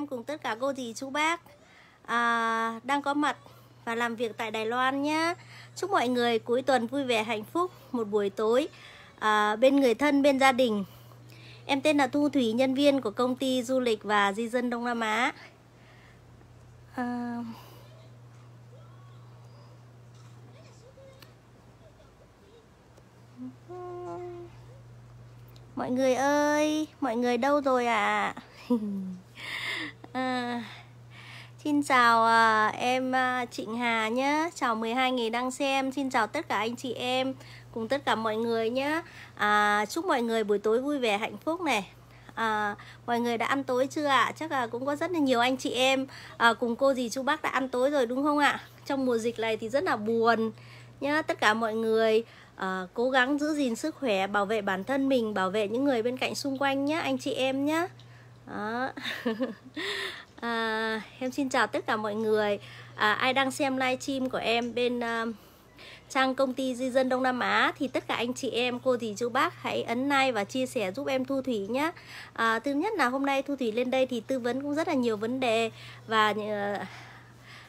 em cùng tất cả cô dì chú bác à, đang có mặt và làm việc tại Đài Loan nhé. Chúc mọi người cuối tuần vui vẻ hạnh phúc một buổi tối à, bên người thân, bên gia đình. Em tên là Thu Thủy, nhân viên của công ty du lịch và di dân Đông Nam Á. À... Mọi người ơi, mọi người đâu rồi ạ? À? à, Xin chào à, em à, Trịnh Hà nhé Chào 12 người đang xem Xin chào tất cả anh chị em Cùng tất cả mọi người nhé à, Chúc mọi người buổi tối vui vẻ hạnh phúc này à, Mọi người đã ăn tối chưa ạ? À? Chắc là cũng có rất là nhiều anh chị em à, Cùng cô dì chú bác đã ăn tối rồi đúng không ạ? Trong mùa dịch này thì rất là buồn nhá Tất cả mọi người à, cố gắng giữ gìn sức khỏe Bảo vệ bản thân mình Bảo vệ những người bên cạnh xung quanh nhé Anh chị em nhé đó. à, em xin chào tất cả mọi người à, ai đang xem livestream của em bên uh, trang công ty di dân Đông Nam Á thì tất cả anh chị em cô dì chú bác hãy ấn like và chia sẻ giúp em Thu Thủy nhé à, thứ nhất là hôm nay Thu Thủy lên đây thì tư vấn cũng rất là nhiều vấn đề và uh,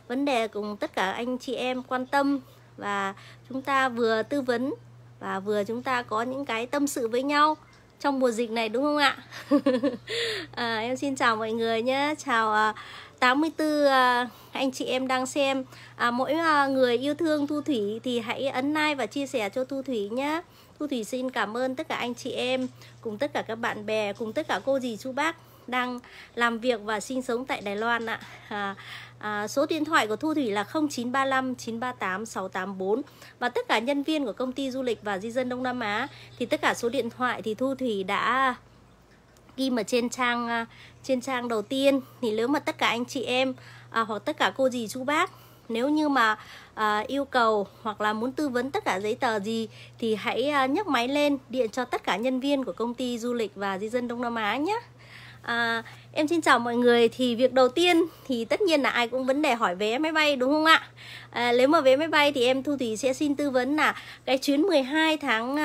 vấn đề cùng tất cả anh chị em quan tâm và chúng ta vừa tư vấn và vừa chúng ta có những cái tâm sự với nhau trong mùa dịch này đúng không ạ à, em xin chào mọi người nhé chào à, 84 à, anh chị em đang xem à, mỗi à, người yêu thương Thu Thủy thì hãy ấn like và chia sẻ cho Thu Thủy nhé Thu Thủy xin cảm ơn tất cả anh chị em cùng tất cả các bạn bè cùng tất cả cô dì chú bác đang làm việc và sinh sống tại Đài Loan ạ à, À, số điện thoại của Thu Thủy là 0935 938 684 và tất cả nhân viên của công ty du lịch và di dân Đông Nam Á thì tất cả số điện thoại thì Thu Thủy đã ghi ở trên trang à, trên trang đầu tiên thì nếu mà tất cả anh chị em à, hoặc tất cả cô dì chú bác nếu như mà à, yêu cầu hoặc là muốn tư vấn tất cả giấy tờ gì thì hãy à, nhấc máy lên điện cho tất cả nhân viên của công ty du lịch và di dân Đông Nam Á nhé. À, em xin chào mọi người thì việc đầu tiên thì tất nhiên là ai cũng vấn đề hỏi vé máy bay đúng không ạ à, nếu mà vé máy bay thì em Thu Thủy sẽ xin tư vấn là cái chuyến 12 tháng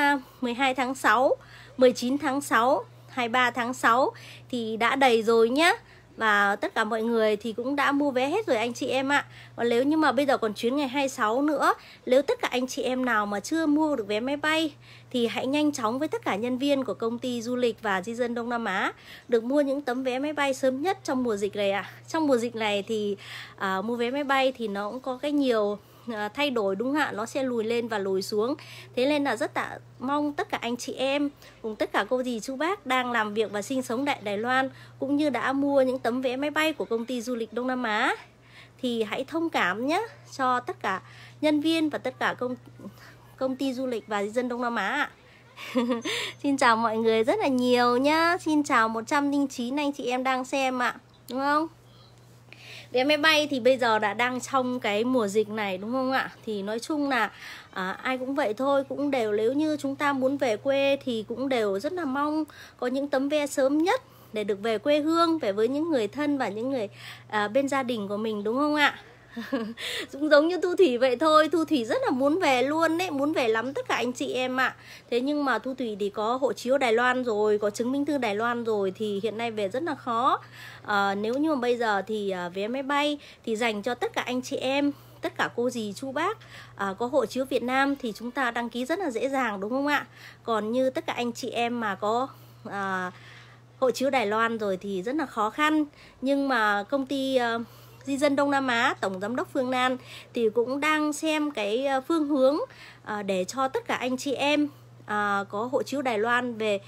12 à, tháng 6 19 tháng 6 23 tháng 6 thì đã đầy rồi nhá và tất cả mọi người thì cũng đã mua vé hết rồi anh chị em ạ Còn nếu như mà bây giờ còn chuyến ngày 26 nữa Nếu tất cả anh chị em nào mà chưa mua được vé máy bay thì hãy nhanh chóng với tất cả nhân viên của công ty du lịch và di dân Đông Nam Á được mua những tấm vé máy bay sớm nhất trong mùa dịch này ạ. À. Trong mùa dịch này thì à, mua vé máy bay thì nó cũng có cái nhiều à, thay đổi đúng hạn nó sẽ lùi lên và lùi xuống thế nên là rất tạ mong tất cả anh chị em cùng tất cả cô dì chú bác đang làm việc và sinh sống tại Đài Loan cũng như đã mua những tấm vé máy bay của công ty du lịch Đông Nam Á thì hãy thông cảm nhé cho tất cả nhân viên và tất cả công công ty du lịch và dân Đông Nam Á ạ. Xin chào mọi người rất là nhiều nhá. Xin chào 109 anh chị em đang xem ạ. Đúng không? vé máy bay thì bây giờ đã đang trong cái mùa dịch này đúng không ạ thì nói chung là à, ai cũng vậy thôi cũng đều nếu như chúng ta muốn về quê thì cũng đều rất là mong có những tấm vé sớm nhất để được về quê hương về với những người thân và những người à, bên gia đình của mình đúng không ạ cũng giống như thu thủy vậy thôi thu thủy rất là muốn về luôn đấy muốn về lắm tất cả anh chị em ạ à. thế nhưng mà thu thủy thì có hộ chiếu đài loan rồi có chứng minh thư đài loan rồi thì hiện nay về rất là khó à, nếu như mà bây giờ thì à, vé máy bay thì dành cho tất cả anh chị em tất cả cô dì chú bác à, có hộ chiếu Việt Nam thì chúng ta đăng ký rất là dễ dàng đúng không ạ còn như tất cả anh chị em mà có à, hộ chiếu Đài Loan rồi thì rất là khó khăn nhưng mà công ty uh, di dân Đông Nam Á, Tổng Giám đốc Phương Lan thì cũng đang xem cái ờ, phương hướng ờ, để cho tất cả anh chị em ờ, có hộ chiếu Đài Loan về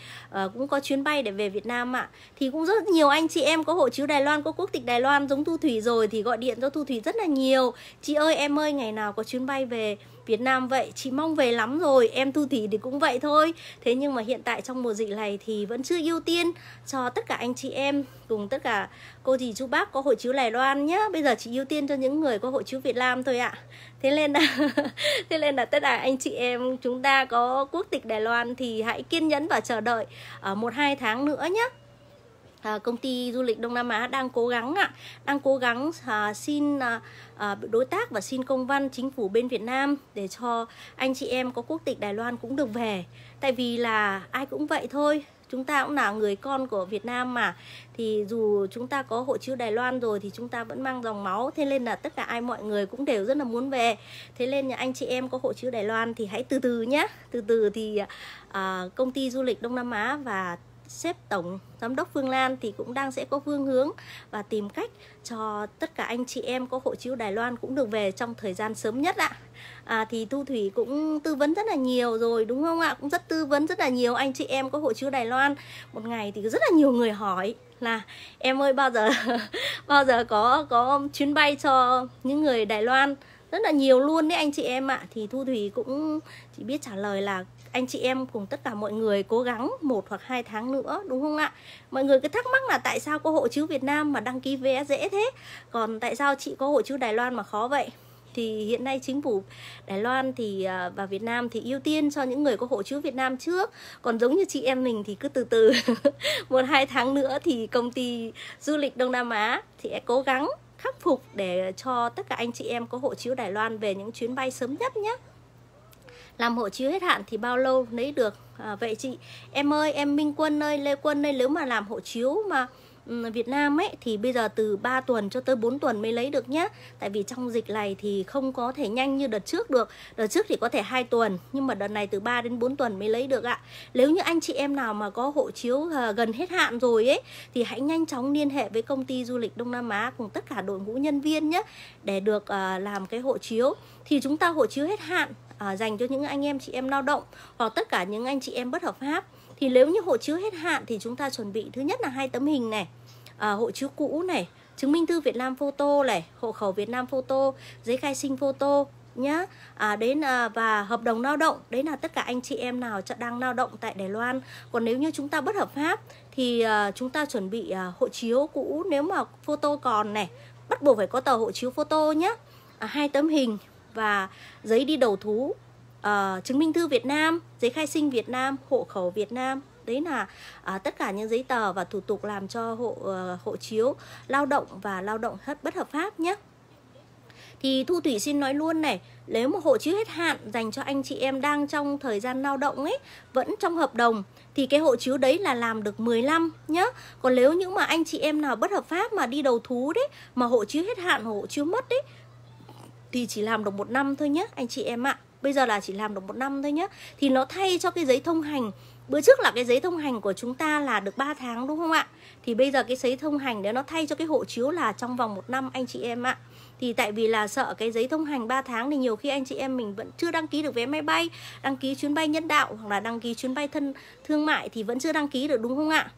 cũng có chuyến bay để về Việt Nam ạ. Thì cũng rất nhiều anh chị em có hộ chiếu Đài Loan, có quốc tịch Đài Loan giống Thu Thủy rồi thì gọi điện cho Thu Thủy rất là nhiều. Chị ơi em ơi ngày nào có chuyến bay về Việt Nam vậy Chị mong về lắm rồi Em Thu Thủy thì cũng vậy thôi Thế nhưng mà hiện tại trong mùa dịch này Thì vẫn chưa ưu tiên cho tất cả anh chị em Cùng tất cả cô dì chú bác có hộ chiếu Lài Loan nhá Bây giờ chị ưu tiên cho những người có hộ chiếu Việt Nam thôi ạ à. Thế nên là Thế nên là tất cả anh chị em Chúng ta có quốc tịch Đài Loan Thì hãy kiên nhẫn và chờ đợi ở ờ, Một hai tháng nữa nhé à, công ty du lịch Đông Nam Á đang cố gắng ạ, à, đang cố gắng à, xin à, à, đối tác và xin công văn chính phủ bên Việt Nam để cho anh chị em có quốc tịch Đài Loan cũng được về. Tại vì là ai cũng vậy thôi, chúng ta cũng là người con của Việt Nam mà thì dù chúng ta có hộ chiếu Đài Loan rồi thì chúng ta vẫn mang dòng máu thế nên là tất cả ai mọi người cũng đều rất là muốn về thế nên nhà anh chị em có hộ chiếu Đài Loan thì hãy từ từ nhé từ từ thì à, công ty du lịch Đông Nam Á và sếp tổng giám đốc Phương Lan thì cũng đang sẽ có phương hướng và tìm cách cho tất cả anh chị em có hộ chiếu Đài Loan cũng được về trong thời gian sớm nhất ạ. À, thì Thu Thủy cũng tư vấn rất là nhiều rồi đúng không ạ? Cũng rất tư vấn rất là nhiều anh chị em có hộ chiếu Đài Loan. Một ngày thì rất là nhiều người hỏi là em ơi bao giờ bao giờ có có chuyến bay cho những người Đài Loan rất là nhiều luôn đấy anh chị em ạ thì thu thủy cũng chỉ biết trả lời là anh chị em cùng tất cả mọi người cố gắng một hoặc hai tháng nữa đúng không ạ mọi người cứ thắc mắc là tại sao có hộ chiếu Việt Nam mà đăng ký vé dễ thế còn tại sao chị có hộ chiếu Đài Loan mà khó vậy thì hiện nay chính phủ Đài Loan thì à, và Việt Nam thì ưu tiên cho những người có hộ chiếu Việt Nam trước còn giống như chị em mình thì cứ từ từ một hai tháng nữa thì công ty du lịch Đông Nam Á thì sẽ cố gắng khắc phục để cho tất cả anh chị em có hộ chiếu Đài Loan về những chuyến bay sớm nhất nhé làm hộ chiếu hết hạn thì bao lâu lấy được à, vậy chị em ơi em Minh Quân ơi Lê Quân ơi nếu mà làm hộ chiếu mà ừ, Việt Nam ấy thì bây giờ từ 3 tuần cho tới 4 tuần mới lấy được nhá. Tại vì trong dịch này thì không có thể nhanh như đợt trước được. Đợt trước thì có thể 2 tuần nhưng mà đợt này từ 3 đến 4 tuần mới lấy được ạ. Nếu như anh chị em nào mà có hộ chiếu à, gần hết hạn rồi ấy thì hãy nhanh chóng liên hệ với công ty du lịch Đông Nam Á cùng tất cả đội ngũ nhân viên nhé để được à, làm cái hộ chiếu. Thì chúng ta hộ chiếu hết hạn à, dành cho những anh em chị em lao động hoặc tất cả những anh chị em bất hợp pháp thì nếu như hộ chiếu hết hạn thì chúng ta chuẩn bị thứ nhất là hai tấm hình này à, hộ chiếu cũ này chứng minh thư Việt Nam photo này hộ khẩu Việt Nam photo giấy khai sinh photo nhá à, đấy là và hợp đồng lao động đấy là tất cả anh chị em nào đang lao động tại Đài Loan còn nếu như chúng ta bất hợp pháp thì à, chúng ta chuẩn bị à, hộ chiếu cũ nếu mà photo còn này bắt buộc phải có tờ hộ chiếu photo nhé à, hai tấm hình và giấy đi đầu thú uh, chứng minh thư Việt Nam giấy khai sinh Việt Nam hộ khẩu Việt Nam đấy là à, tất cả những giấy tờ và thủ tục làm cho hộ uh, hộ chiếu lao động và lao động hết bất hợp pháp nhé thì thu thủy xin nói luôn này nếu một hộ chiếu hết hạn dành cho anh chị em đang trong thời gian lao động ấy vẫn trong hợp đồng thì cái hộ chiếu đấy là làm được 15 nhá. Còn nếu những mà anh chị em nào bất hợp pháp mà đi đầu thú đấy mà hộ chiếu hết hạn hộ chiếu mất đấy thì chỉ làm được một năm thôi nhé anh chị em ạ à. bây giờ là chỉ làm được một năm thôi nhé thì nó thay cho cái giấy thông hành bữa trước là cái giấy thông hành của chúng ta là được 3 tháng đúng không ạ thì bây giờ cái giấy thông hành đấy nó thay cho cái hộ chiếu là trong vòng một năm anh chị em ạ à. thì tại vì là sợ cái giấy thông hành 3 tháng thì nhiều khi anh chị em mình vẫn chưa đăng ký được vé máy bay đăng ký chuyến bay nhân đạo hoặc là đăng ký chuyến bay thân thương mại thì vẫn chưa đăng ký được đúng không ạ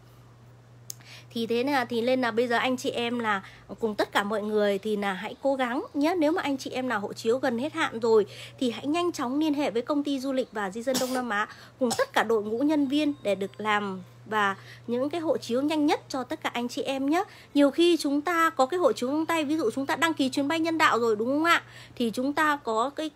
thì thế là thì nên là bây giờ anh chị em là ờ, cùng tất cả mọi người thì là hãy cố gắng nhé nếu mà anh chị em nào hộ chiếu gần hết hạn rồi thì hãy nhanh chóng liên hệ với công ty du lịch và di dân Đông Nam Á cùng tất cả đội ngũ nhân viên để được làm và những cái hộ chiếu nhanh nhất cho tất cả anh chị em nhé. Nhiều khi chúng ta có cái hộ chiếu trong tay, ví dụ chúng ta đăng ký chuyến bay nhân đạo rồi đúng không ạ? Thì chúng ta có cái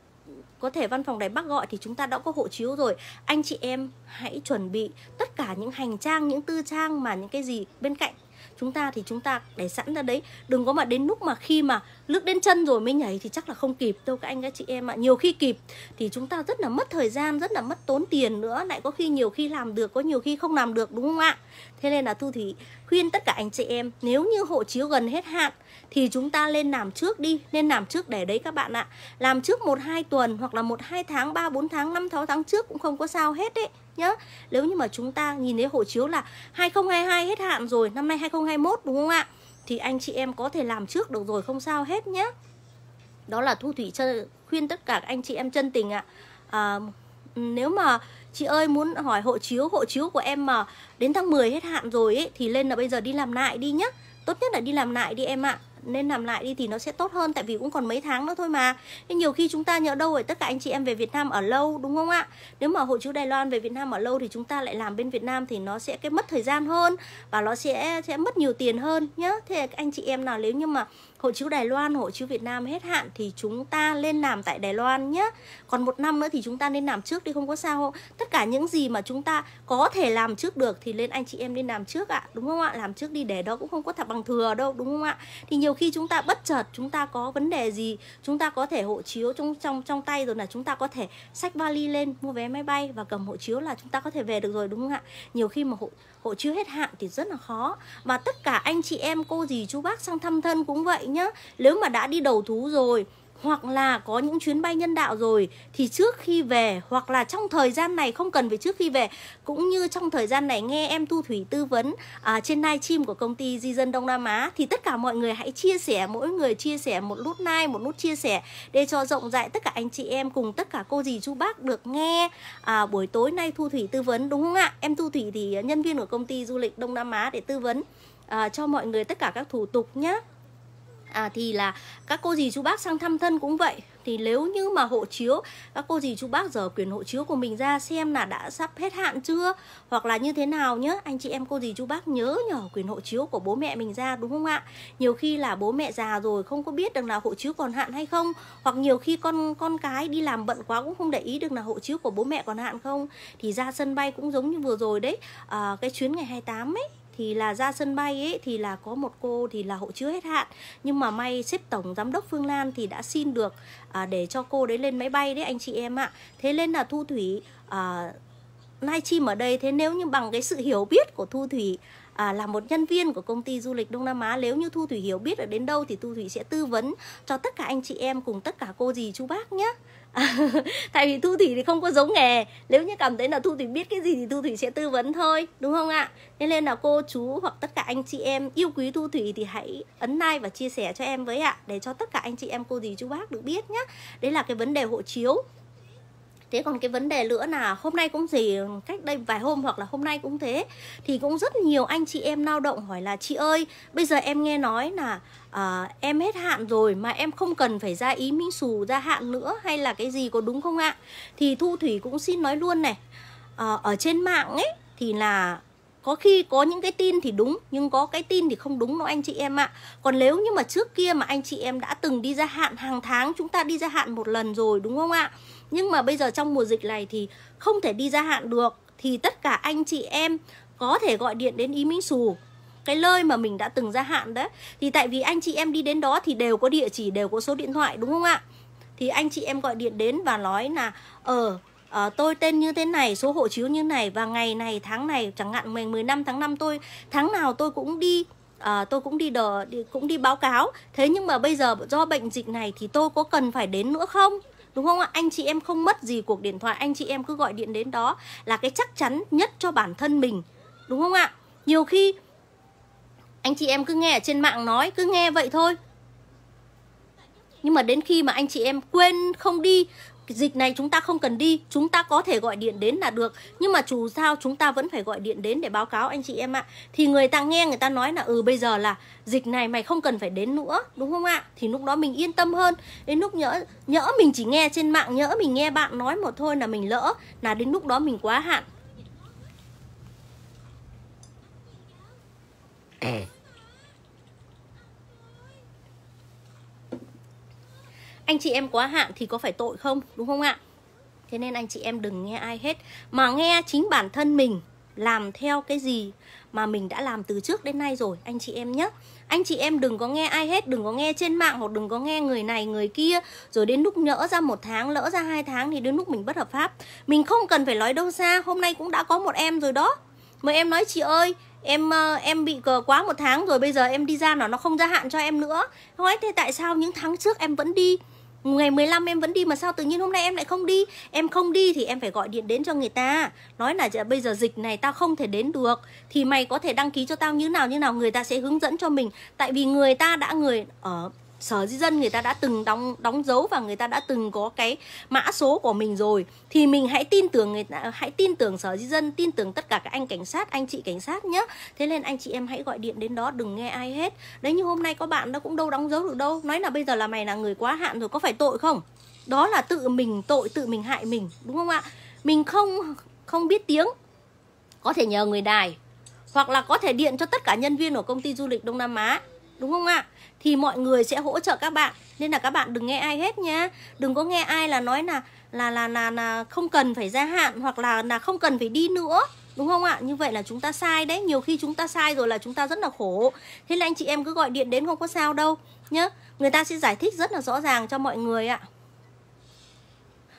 có thể văn phòng Đài Bắc gọi thì chúng ta đã có hộ chiếu rồi. Anh chị em hãy chuẩn bị tất cả những hành trang, những tư trang mà những cái gì bên cạnh chúng ta thì chúng ta để sẵn ra đấy đừng có mà đến lúc mà khi mà lướt đến chân rồi mới nhảy thì chắc là không kịp đâu các anh các chị em ạ à. nhiều khi kịp thì chúng ta rất là mất thời gian rất là mất tốn tiền nữa lại có khi nhiều khi làm được có nhiều khi không làm được đúng không ạ thế nên là thu Thủy khuyên tất cả anh chị em nếu như hộ chiếu gần hết hạn thì chúng ta lên làm trước đi nên làm trước để đấy các bạn ạ làm trước một hai tuần hoặc là một hai tháng ba bốn tháng năm sáu tháng trước cũng không có sao hết đấy nhá nếu như mà chúng ta nhìn thấy hộ chiếu là 2022 hết hạn rồi năm nay 2021 đúng không ạ thì anh chị em có thể làm trước được rồi không sao hết nhé đó là thu thủy chân, khuyên tất cả các anh chị em chân tình ạ à, nếu mà chị ơi muốn hỏi hộ chiếu hộ chiếu của em mà đến tháng 10 hết hạn rồi ấy, thì lên là bây giờ đi làm lại đi nhá tốt nhất là đi làm lại đi em ạ nên làm lại đi thì nó sẽ tốt hơn tại vì cũng còn mấy tháng nữa thôi mà nên nhiều khi chúng ta nhớ đâu rồi tất cả anh chị em về Việt Nam ở lâu đúng không ạ nếu mà hội chú Đài Loan về Việt Nam ở lâu thì chúng ta lại làm bên Việt Nam thì nó sẽ cái mất thời gian hơn và nó sẽ sẽ mất nhiều tiền hơn nhá thế anh chị em nào nếu như mà hộ chiếu Đài Loan, hộ chiếu Việt Nam hết hạn thì chúng ta lên làm tại Đài Loan nhé. Còn một năm nữa thì chúng ta nên làm trước đi không có sao. Không? Tất cả những gì mà chúng ta có thể làm trước được thì lên anh chị em nên làm trước ạ, à, đúng không ạ? Làm trước đi để đó cũng không có thật bằng thừa đâu, đúng không ạ? Thì nhiều khi chúng ta bất chợt chúng ta có vấn đề gì, chúng ta có thể hộ chiếu trong trong trong tay rồi là chúng ta có thể xách vali lên mua vé máy bay và cầm hộ chiếu là chúng ta có thể về được rồi đúng không ạ? Nhiều khi mà hộ hộ chiếu hết hạn thì rất là khó và tất cả anh chị em cô dì chú bác sang thăm thân cũng vậy nhá nếu mà đã đi đầu thú rồi hoặc là có những chuyến bay nhân đạo rồi thì trước khi về hoặc là trong thời gian này không cần phải trước khi về cũng như trong thời gian này nghe em thu thủy tư vấn à, trên live stream của công ty di dân đông nam á thì tất cả mọi người hãy chia sẻ mỗi người chia sẻ một nút like một nút chia sẻ để cho rộng rãi tất cả anh chị em cùng tất cả cô dì chú bác được nghe à, buổi tối nay thu thủy tư vấn đúng không ạ em thu thủy thì nhân viên của công ty du lịch đông nam á để tư vấn à, cho mọi người tất cả các thủ tục nhé à, thì là các cô dì chú bác sang thăm thân cũng vậy thì nếu như mà hộ chiếu các cô dì chú bác dở quyền hộ chiếu của mình ra xem là đã sắp hết hạn chưa hoặc là như thế nào nhá anh chị em cô dì chú bác nhớ nhở quyền hộ chiếu của bố mẹ mình ra đúng không ạ nhiều khi là bố mẹ già rồi không có biết được là hộ chiếu còn hạn hay không hoặc nhiều khi con con cái đi làm bận quá cũng không để ý được là hộ chiếu của bố mẹ còn hạn không thì ra sân bay cũng giống như vừa rồi đấy à, cái chuyến ngày 28 ấy thì là ra sân bay ấy thì là có một cô thì là hộ chiếu hết hạn nhưng mà may xếp tổng giám đốc Phương Lan thì đã xin được à, để cho cô đấy lên máy bay đấy anh chị em ạ. Thế nên là Thu Thủy à, live stream ở đây thế nếu như bằng cái sự hiểu biết của Thu Thủy à, là một nhân viên của công ty du lịch Đông Nam Á nếu như Thu Thủy hiểu biết ở đến đâu thì Thu Thủy sẽ tư vấn cho tất cả anh chị em cùng tất cả cô dì chú bác nhé tại vì thu thủy thì không có giống nghề nếu như cảm thấy là thu thủy biết cái gì thì thu thủy sẽ tư vấn thôi đúng không ạ nên nên là cô chú hoặc tất cả anh chị em yêu quý thu thủy thì hãy ấn like và chia sẻ cho em với ạ để cho tất cả anh chị em cô dì chú bác được biết nhé đấy là cái vấn đề hộ chiếu thế còn cái vấn đề nữa là hôm nay cũng gì cách đây vài hôm hoặc là hôm nay cũng thế thì cũng rất nhiều anh chị em lao động hỏi là chị ơi bây giờ em nghe nói là à, em hết hạn rồi mà em không cần phải ra ý minh xù ra hạn nữa hay là cái gì có đúng không ạ thì thu thủy cũng xin nói luôn này à, ở trên mạng ấy thì là có khi có những cái tin thì đúng nhưng có cái tin thì không đúng đâu anh chị em ạ à. còn nếu như mà trước kia mà anh chị em đã từng đi ra hạn hàng tháng chúng ta đi ra hạn một lần rồi đúng không ạ à? nhưng mà bây giờ trong mùa dịch này thì không thể đi gia hạn được thì tất cả anh chị em có thể gọi điện đến ý minh Sù cái nơi mà mình đã từng gia hạn đấy thì tại vì anh chị em đi đến đó thì đều có địa chỉ đều có số điện thoại đúng không ạ thì anh chị em gọi điện đến và nói là ờ À, tôi tên như thế này, số hộ chiếu như này và ngày này, tháng này, chẳng hạn ngày 15 tháng 5 tôi tháng nào tôi cũng đi à, tôi cũng đi đờ đi, cũng đi báo cáo thế nhưng mà bây giờ do bệnh dịch này thì tôi có cần phải đến nữa không đúng không ạ anh chị em không mất gì cuộc điện thoại anh chị em cứ gọi điện đến đó là cái chắc chắn nhất cho bản thân mình đúng không ạ nhiều khi anh chị em cứ nghe ở trên mạng nói cứ nghe vậy thôi nhưng mà đến khi mà anh chị em quên không đi dịch này chúng ta không cần đi chúng ta có thể gọi điện đến là được nhưng mà dù sao chúng ta vẫn phải gọi điện đến để báo cáo anh chị em ạ thì người ta nghe người ta nói là ừ bây giờ là dịch này mày không cần phải đến nữa đúng không ạ thì lúc đó mình yên tâm hơn đến lúc nhỡ nhỡ mình chỉ nghe trên mạng nhỡ mình nghe bạn nói một thôi là mình lỡ là đến lúc đó mình quá hạn anh chị em quá hạn thì có phải tội không đúng không ạ thế nên anh chị em đừng nghe ai hết mà nghe chính bản thân mình làm theo cái gì mà mình đã làm từ trước đến nay rồi anh chị em nhé anh chị em đừng có nghe ai hết đừng có nghe trên mạng hoặc đừng có nghe người này người kia rồi đến lúc nhỡ ra một tháng lỡ ra hai tháng thì đến lúc mình bất hợp pháp mình không cần phải nói đâu xa hôm nay cũng đã có một em rồi đó mời em nói chị ơi em ờ, em bị cờ quá một tháng rồi bây giờ em đi ra nó nó không gia hạn cho em nữa nói thế tại sao những tháng trước em vẫn đi ngày 15 em vẫn đi mà sao tự nhiên hôm nay em lại không đi em không đi thì em phải gọi điện đến cho người ta nói là bây giờ dịch này tao không thể đến được thì mày có thể đăng ký cho tao như nào như nào người ta sẽ hướng dẫn cho mình tại vì người ta đã người ở ờ, sở di dân người ta đã từng đóng đóng dấu và người ta đã từng có cái mã số của mình rồi thì mình hãy tin tưởng người ta hãy tin tưởng sở di dân tin tưởng tất cả các anh cảnh sát anh chị cảnh sát nhé thế nên anh chị em hãy gọi điện đến đó đừng nghe ai hết đấy như hôm nay có bạn nó cũng đâu đóng dấu được đâu nói là bây giờ là mày là người quá hạn rồi có phải tội không đó là tự mình tội tự mình hại mình đúng không ạ mình không không biết tiếng có thể nhờ người đài hoặc là có thể điện cho tất cả nhân viên của công ty du lịch đông nam á đúng không ạ thì mọi người sẽ hỗ trợ các bạn nên là các bạn đừng nghe ai hết nhá đừng có nghe ai là nói là là là là, là không cần phải gia hạn hoặc là là không cần phải đi nữa đúng không ạ như vậy là chúng ta sai đấy nhiều khi chúng ta sai rồi là chúng ta rất là khổ thế là anh chị em cứ gọi điện đến không có sao đâu nhá người ta sẽ giải thích rất là rõ ràng cho mọi người ạ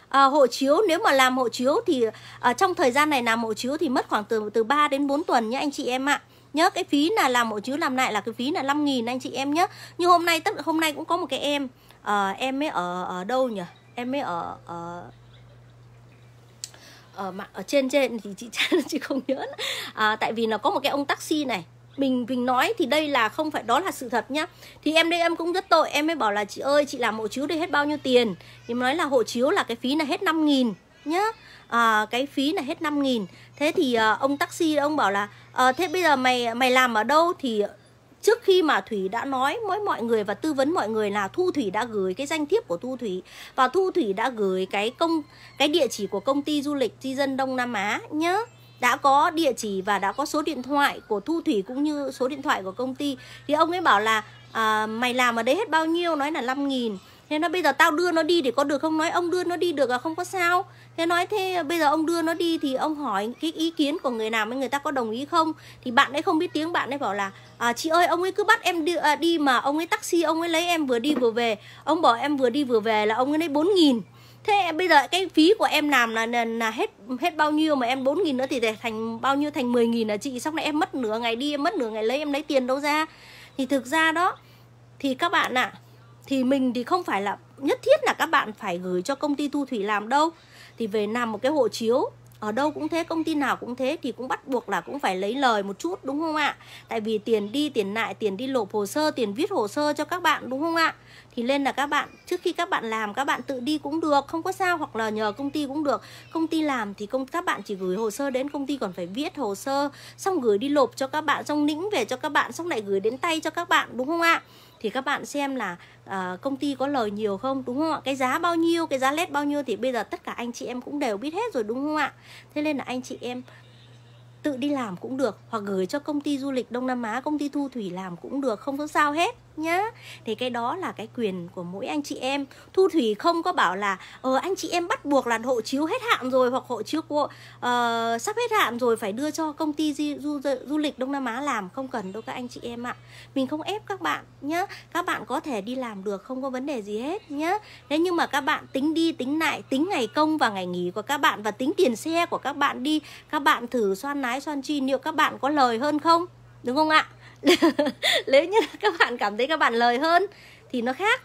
à, hộ chiếu nếu mà làm hộ chiếu thì à, trong thời gian này làm hộ chiếu thì mất khoảng từ từ 3 đến 4 tuần nhé anh chị em ạ nhớ cái phí là làm hộ chiếu làm lại là cái phí là 5 nghìn anh chị em nhớ như hôm nay tất hôm nay cũng có một cái em uh, em ấy ở ở đâu nhỉ em ấy ở, ở mạng ở trên trên thì chị chị không nhớ à, tại vì nó có một cái ông taxi này mình mình nói thì đây là không phải đó là sự thật nhá thì em đây em cũng rất tội em mới bảo là chị ơi chị làm hộ chiếu đi hết bao nhiêu tiền nhưng nói là hộ chiếu là cái phí là hết 5 nghìn nhá à, cái phí là hết 5 nghìn thế thì à, ông taxi ông bảo là à, thế bây giờ mày mày làm ở đâu thì à, trước khi mà thủy đã nói với mọi người và tư vấn mọi người là thu thủy đã gửi cái danh thiếp của thu thủy và thu thủy đã gửi cái công cái địa chỉ của công ty du lịch di dân đông nam á nhé đã có địa chỉ và đã có số điện thoại của thu thủy cũng như số điện thoại của công ty thì ông ấy bảo là à, mày làm ở đấy hết bao nhiêu nói là 5 nghìn thế nó bây giờ tao đưa nó đi thì có được không nói ông đưa nó đi được là không có sao thế nói thế bây giờ ông đưa nó đi thì ông hỏi cái ý kiến của người nào với người ta có đồng ý không thì bạn ấy không biết tiếng bạn ấy bảo là à, chị ơi ông ấy cứ bắt em đi, à, đi mà ông ấy taxi ông ấy lấy em vừa đi vừa về ông bảo em vừa đi vừa về là ông ấy lấy bốn nghìn thế bây giờ cái phí của em làm là là, là hết hết bao nhiêu mà em 4 nghìn nữa thì để thành bao nhiêu thành 10 nghìn là chị xong này em mất nửa ngày đi em mất nửa ngày lấy em lấy tiền đâu ra thì thực ra đó thì các bạn ạ à, thì mình thì không phải là nhất thiết là các bạn phải gửi cho công ty thu thủy làm đâu thì về làm một cái hộ chiếu ở đâu cũng thế công ty nào cũng thế thì cũng bắt buộc là cũng phải lấy lời một chút đúng không ạ tại vì tiền đi tiền lại tiền đi lộp hồ sơ tiền viết hồ sơ cho các bạn đúng không ạ thì nên là các bạn trước khi các bạn làm các bạn tự đi cũng được không có sao hoặc là nhờ công ty cũng được công ty làm thì công các bạn chỉ gửi hồ sơ đến công ty còn phải viết hồ sơ xong gửi đi lộp cho các bạn xong lĩnh về cho các bạn xong lại gửi đến tay cho các bạn đúng không ạ thì các bạn xem là uh, công ty có lời nhiều không đúng không ạ cái giá bao nhiêu cái giá led bao nhiêu thì bây giờ tất cả anh chị em cũng đều biết hết rồi đúng không ạ thế nên là anh chị em tự đi làm cũng được hoặc gửi cho công ty du lịch Đông Nam Á công ty thu thủy làm cũng được không có sao hết nhá thì cái đó là cái quyền của mỗi anh chị em thu thủy không có bảo là ờ anh chị em bắt buộc là hộ chiếu hết hạn rồi hoặc hộ chiếu của uh, sắp hết hạn rồi phải đưa cho công ty du, du, du lịch đông nam á làm không cần đâu các anh chị em ạ mình không ép các bạn nhá các bạn có thể đi làm được không có vấn đề gì hết nhá thế nhưng mà các bạn tính đi tính lại tính ngày công và ngày nghỉ của các bạn và tính tiền xe của các bạn đi các bạn thử xoan lái xoan chi liệu các bạn có lời hơn không đúng không ạ nếu như các bạn cảm thấy các bạn lời hơn thì nó khác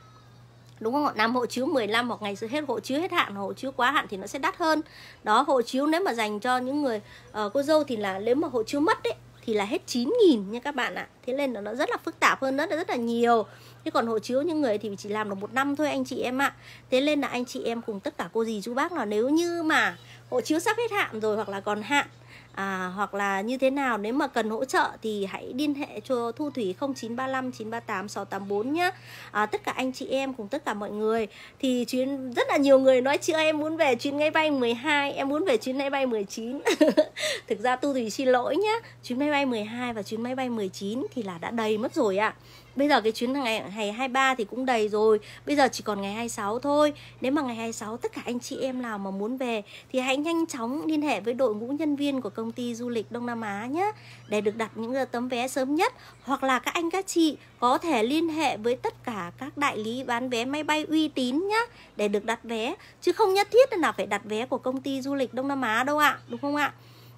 đúng không ạ năm hộ chiếu 15 hoặc ngày hết hộ chiếu hết hạn hộ chiếu quá hạn thì nó sẽ đắt hơn đó hộ chiếu nếu mà dành cho những người uh, cô dâu thì là nếu mà hộ chiếu mất đấy thì là hết 9 nghìn nha các bạn ạ Thế nên là nó rất là phức tạp hơn, nó rất là nhiều Thế còn hộ chiếu những người thì chỉ làm được một năm thôi anh chị em ạ Thế nên là anh chị em cùng tất cả cô dì chú bác là nếu như mà hộ chiếu sắp hết hạn rồi hoặc là còn hạn à, hoặc là như thế nào nếu mà cần hỗ trợ thì hãy liên hệ cho Thu Thủy 0935 938 684 nhé à, tất cả anh chị em cùng tất cả mọi người thì chuyến rất là nhiều người nói chưa em muốn về chuyến máy bay 12 em muốn về chuyến máy bay 19 thực ra Thu Thủy xin lỗi nhé chuyến máy bay 12 và chuyến máy bay 19 thì là đã đầy mất rồi ạ à. Bây giờ cái chuyến ngày, ngày 23 thì cũng đầy rồi Bây giờ chỉ còn ngày 26 thôi Nếu mà ngày 26 tất cả anh chị em nào mà muốn về Thì hãy nhanh chóng liên hệ với đội ngũ nhân viên của công ty du lịch Đông Nam Á nhé Để được đặt những tấm vé sớm nhất Hoặc là các anh các chị có thể liên hệ với tất cả các đại lý bán vé máy bay uy tín nhé Để được đặt vé Chứ không nhất thiết là phải đặt vé của công ty du lịch Đông Nam Á đâu ạ à, Đúng không ạ?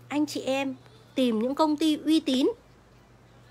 Anh chị em tìm những công ty uy tín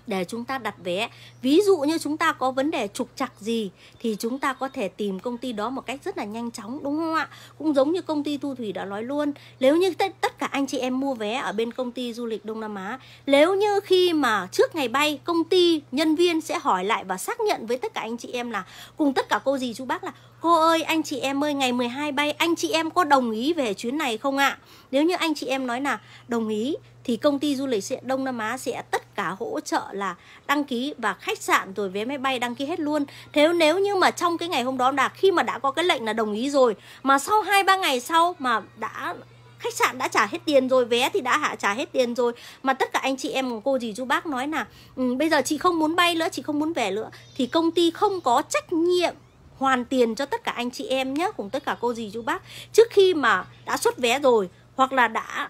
để chúng ta đặt vé. Ví dụ như chúng ta có vấn đề trục trặc gì thì chúng ta có thể tìm công ty đó một cách rất là nhanh chóng đúng không ạ? Cũng giống như công ty thu thủy đã nói luôn, nếu như tất cả anh chị em mua vé ở bên công ty du lịch Đông Nam Á, nếu như khi mà trước ngày bay công ty nhân viên sẽ hỏi lại và xác nhận với tất cả anh chị em là cùng tất cả cô dì chú bác là cô ơi anh chị em ơi ngày 12 bay anh chị em có đồng ý về chuyến này không ạ? Nếu như anh chị em nói là đồng ý thì công ty du lịch sẽ Đông Nam Á sẽ tất cả hỗ trợ là đăng ký và khách sạn rồi vé máy bay đăng ký hết luôn thế nếu như mà trong cái ngày hôm đó là khi mà đã có cái lệnh là đồng ý rồi mà sau hai ba ngày sau mà đã khách sạn đã trả hết tiền rồi vé thì đã hạ trả hết tiền rồi mà tất cả anh chị em cô dì chú bác nói là ừ, bây giờ chị không muốn bay nữa chị không muốn về nữa thì công ty không có trách nhiệm hoàn tiền cho tất cả anh chị em nhé cùng tất cả cô dì chú bác trước khi mà đã xuất vé rồi hoặc là đã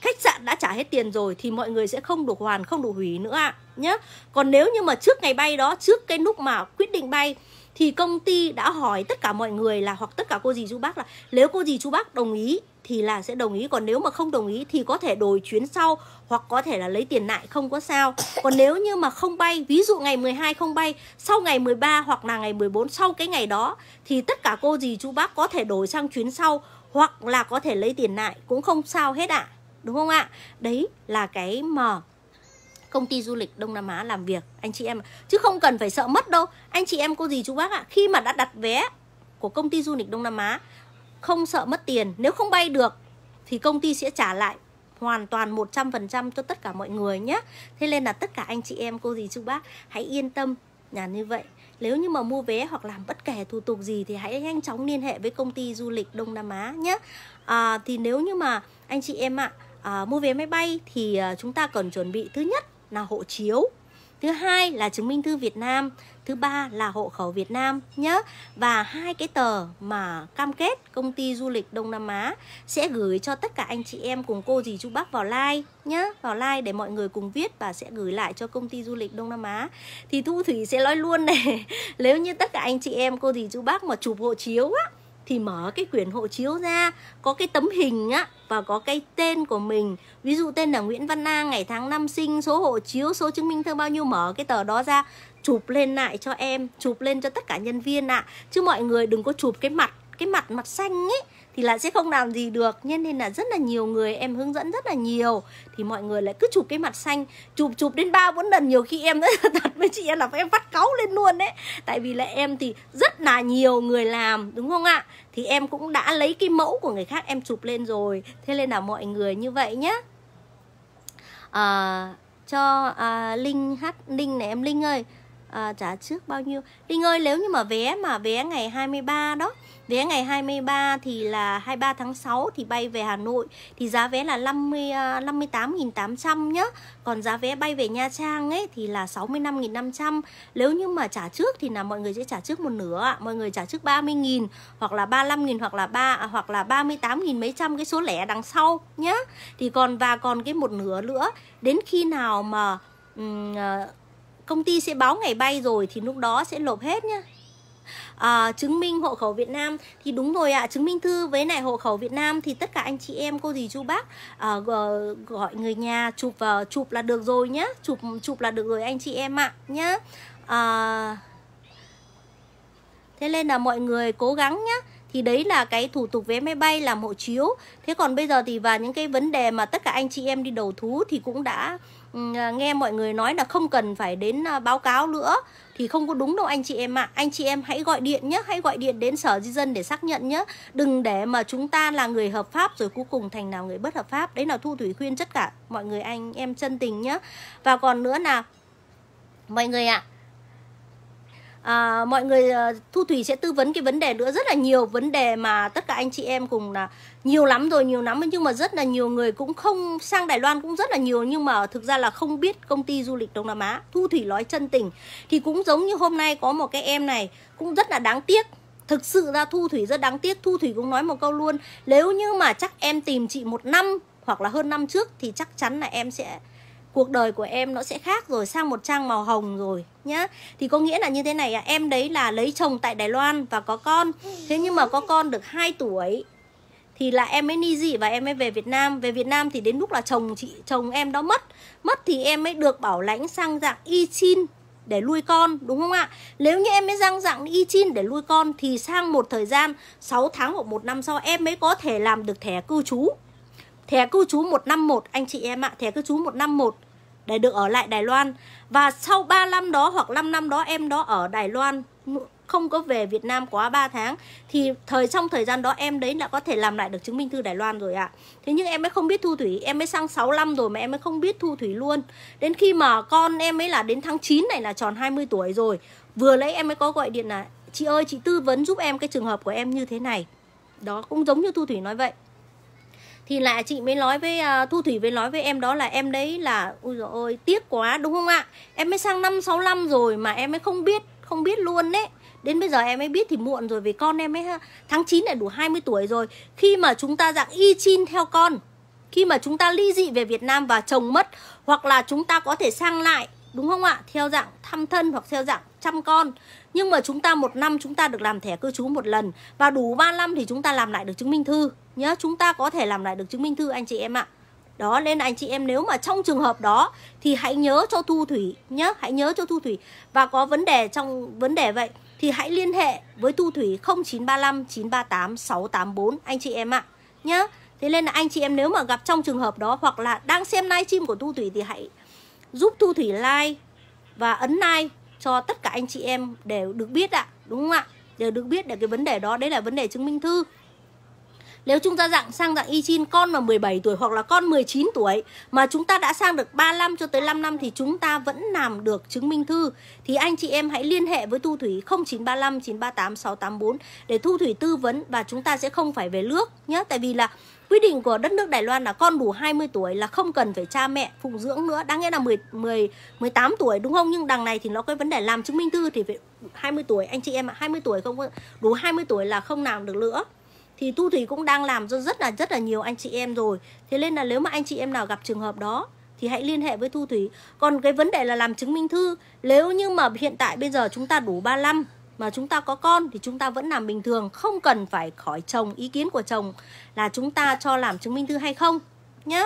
khách sạn đã trả hết tiền rồi thì mọi người sẽ không được hoàn không được hủy nữa ạ nhé còn nếu như mà trước ngày bay đó trước cái lúc mà quyết định bay thì công ty đã hỏi tất cả mọi người là hoặc tất cả cô dì chú bác là nếu cô dì chú bác đồng ý thì là sẽ đồng ý còn nếu mà không đồng ý thì có thể đổi chuyến sau hoặc có thể là lấy tiền lại không có sao còn nếu như mà không bay ví dụ ngày 12 không bay sau ngày 13 hoặc là ngày 14 sau cái ngày đó thì tất cả cô dì chú bác có thể đổi sang chuyến sau hoặc là có thể lấy tiền lại cũng không sao hết ạ à đúng không ạ đấy là cái mà công ty du lịch Đông Nam Á làm việc anh chị em chứ không cần phải sợ mất đâu anh chị em cô gì chú bác ạ khi mà đã đặt vé của công ty du lịch Đông Nam Á không sợ mất tiền nếu không bay được thì công ty sẽ trả lại hoàn toàn 100% cho tất cả mọi người nhé Thế nên là tất cả anh chị em cô dì chú bác hãy yên tâm là như vậy nếu như mà mua vé hoặc làm bất kể thủ tục gì thì hãy nhanh chóng liên hệ với công ty du lịch Đông Nam Á nhé à, Thì nếu như mà anh chị em ạ à, à, mua vé máy bay thì à, chúng ta cần chuẩn bị thứ nhất là hộ chiếu thứ hai là chứng minh thư Việt Nam thứ ba là hộ khẩu Việt Nam nhé và hai cái tờ mà cam kết công ty du lịch Đông Nam Á sẽ gửi cho tất cả anh chị em cùng cô dì chú bác vào like nhé vào like để mọi người cùng viết và sẽ gửi lại cho công ty du lịch Đông Nam Á thì Thu Thủy sẽ nói luôn này nếu như tất cả anh chị em cô dì chú bác mà chụp hộ chiếu á thì mở cái quyển hộ chiếu ra có cái tấm hình á và có cái tên của mình ví dụ tên là Nguyễn Văn An ngày tháng năm sinh số hộ chiếu số chứng minh thư bao nhiêu mở cái tờ đó ra chụp lên lại cho em chụp lên cho tất cả nhân viên ạ à. chứ mọi người đừng có chụp cái mặt cái mặt mặt xanh ấy thì lại sẽ không làm gì được nên nên là rất là nhiều người em hướng dẫn rất là nhiều thì mọi người lại cứ chụp cái mặt xanh chụp chụp đến ba bốn lần nhiều khi em nói thật với chị em là em phát cáu lên luôn đấy tại vì là em thì rất là nhiều người làm đúng không ạ thì em cũng đã lấy cái mẫu của người khác em chụp lên rồi thế nên là mọi người như vậy nhé à, cho à, linh hát linh này em linh ơi à, trả trước bao nhiêu Linh ơi nếu như mà vé mà vé ngày 23 đó Vé ngày 23 thì là 23 tháng 6 thì bay về Hà Nội thì giá vé là 50 58.800 à, nhá. Còn giá vé bay về Nha Trang ấy thì là 65.500. Nếu như mà trả trước thì là mọi người sẽ trả trước một nửa ạ. Mọi người trả trước 30.000 hoặc là 35.000 hoặc là 3 à, hoặc là 38.000 mấy trăm cái số lẻ đằng sau nhá. Thì còn và còn cái một nửa nữa đến khi nào mà um, công ty sẽ báo ngày bay rồi thì lúc đó sẽ lộp hết nhá à, chứng minh hộ khẩu Việt Nam thì đúng rồi ạ à, chứng minh thư với lại hộ khẩu Việt Nam thì tất cả anh chị em cô dì chú bác à, gọi người nhà chụp vào chụp là được rồi nhá chụp chụp là được rồi anh chị em ạ à, nhá à, thế nên là mọi người cố gắng nhá thì đấy là cái thủ tục vé máy bay làm hộ chiếu thế còn bây giờ thì và những cái vấn đề mà tất cả anh chị em đi đầu thú thì cũng đã ừ, nghe mọi người nói là không cần phải đến à, báo cáo nữa thì không có đúng đâu anh chị em ạ à. anh chị em hãy gọi điện nhé hãy gọi điện đến sở di dân để xác nhận nhé đừng để mà chúng ta là người hợp pháp rồi cuối cùng thành nào người bất hợp pháp đấy là thu thủy khuyên tất cả mọi người anh em chân tình nhé và còn nữa là mọi người ạ à, à, mọi người ờ, thu thủy sẽ tư vấn cái vấn đề nữa rất là nhiều vấn đề mà tất cả anh chị em cùng là nhiều lắm rồi nhiều lắm nhưng mà rất là nhiều người cũng không sang Đài Loan cũng rất là nhiều nhưng mà thực ra là không biết công ty du lịch Đông Nam Á thu thủy nói chân tình thì cũng giống như hôm nay có một cái em này cũng rất là đáng tiếc Thực sự ra Thu Thủy rất đáng tiếc Thu Thủy cũng nói một câu luôn Nếu như mà chắc em tìm chị một năm Hoặc là hơn năm trước Thì chắc chắn là em sẽ cuộc đời của em nó sẽ khác rồi sang một trang màu hồng rồi nhá thì có nghĩa là như thế này à, em đấy là lấy chồng tại Đài Loan và có con thế nhưng mà có con được 2 tuổi thì là em mới ni dị và em mới về Việt Nam về Việt Nam thì đến lúc là chồng chị chồng em đó mất mất thì em mới được bảo lãnh sang dạng y chin để nuôi con đúng không ạ nếu như em mới răng dạng y chin để nuôi con thì sang một thời gian 6 tháng hoặc một năm sau em mới có thể làm được thẻ cư trú thẻ cư trú 151 anh chị em ạ thẻ cư trú 151 để được ở lại Đài Loan và sau 3 năm đó hoặc 5 năm đó em đó ở Đài Loan không có về Việt Nam quá 3 tháng thì thời trong thời gian đó em đấy đã có thể làm lại được chứng minh thư Đài Loan rồi ạ. À. Thế nhưng em ấy không biết thu thủy, em ấy sang 6 năm rồi mà em ấy không biết thu thủy luôn. Đến khi mà con em ấy là đến tháng 9 này là tròn 20 tuổi rồi. Vừa lấy em ấy có gọi điện là chị ơi chị tư vấn giúp em cái trường hợp của em như thế này. Đó cũng giống như thu thủy nói vậy thì là chị mới nói với uh, thu thủy mới nói với em đó là em đấy là ui dồi ôi tiếc quá đúng không ạ em mới sang năm sáu năm rồi mà em mới không biết không biết luôn đấy đến bây giờ em mới biết thì muộn rồi vì con em ấy tháng 9 lại đủ 20 tuổi rồi khi mà chúng ta dạng y chin theo con khi mà chúng ta ly dị về Việt Nam và chồng mất hoặc là chúng ta có thể sang lại đúng không ạ theo dạng thăm thân hoặc theo dạng chăm con nhưng mà chúng ta một năm chúng ta được làm thẻ cư trú một lần và đủ 3 năm thì chúng ta làm lại được chứng minh thư nhớ chúng ta có thể làm lại được chứng minh thư anh chị em ạ đó nên anh chị em nếu mà trong trường hợp đó thì hãy nhớ cho thu thủy nhé hãy nhớ cho thu thủy và có vấn đề trong vấn đề vậy thì hãy liên hệ với thu thủy 0935 938 684 anh chị em ạ à. nhé thế nên là anh chị em nếu mà gặp trong trường hợp đó hoặc là đang xem livestream của thu thủy thì hãy giúp thu thủy like và ấn like cho tất cả anh chị em đều được biết ạ à, đúng không ạ đều được biết để cái vấn đề đó đấy là vấn đề chứng minh thư nếu chúng ta dạng sang dạng y chin con mà 17 tuổi hoặc là con 19 tuổi mà chúng ta đã sang được 35 cho tới 5 năm thì chúng ta vẫn làm được chứng minh thư. Thì anh chị em hãy liên hệ với Thu Thủy 0935 938 684 để Thu Thủy tư vấn và chúng ta sẽ không phải về nước nhé. Tại vì là Quy định của đất nước Đài Loan là con đủ 20 tuổi là không cần phải cha mẹ phụng dưỡng nữa, đáng nghĩa là 10 10 18 tuổi đúng không? Nhưng đằng này thì nó cái vấn đề làm chứng minh thư thì phải 20 tuổi anh chị em ạ, 20 tuổi không đủ 20 tuổi là không làm được nữa thì tu thủy cũng đang làm cho rất là rất là nhiều anh chị em rồi thế nên là nếu mà anh chị em nào gặp trường hợp đó thì hãy liên hệ với thu thủy còn cái vấn đề là làm chứng minh thư nếu như mà hiện tại bây giờ chúng ta đủ 35 mà chúng ta có con thì chúng ta vẫn làm bình thường không cần phải khỏi chồng ý kiến của chồng là chúng ta cho làm chứng minh thư hay không nhá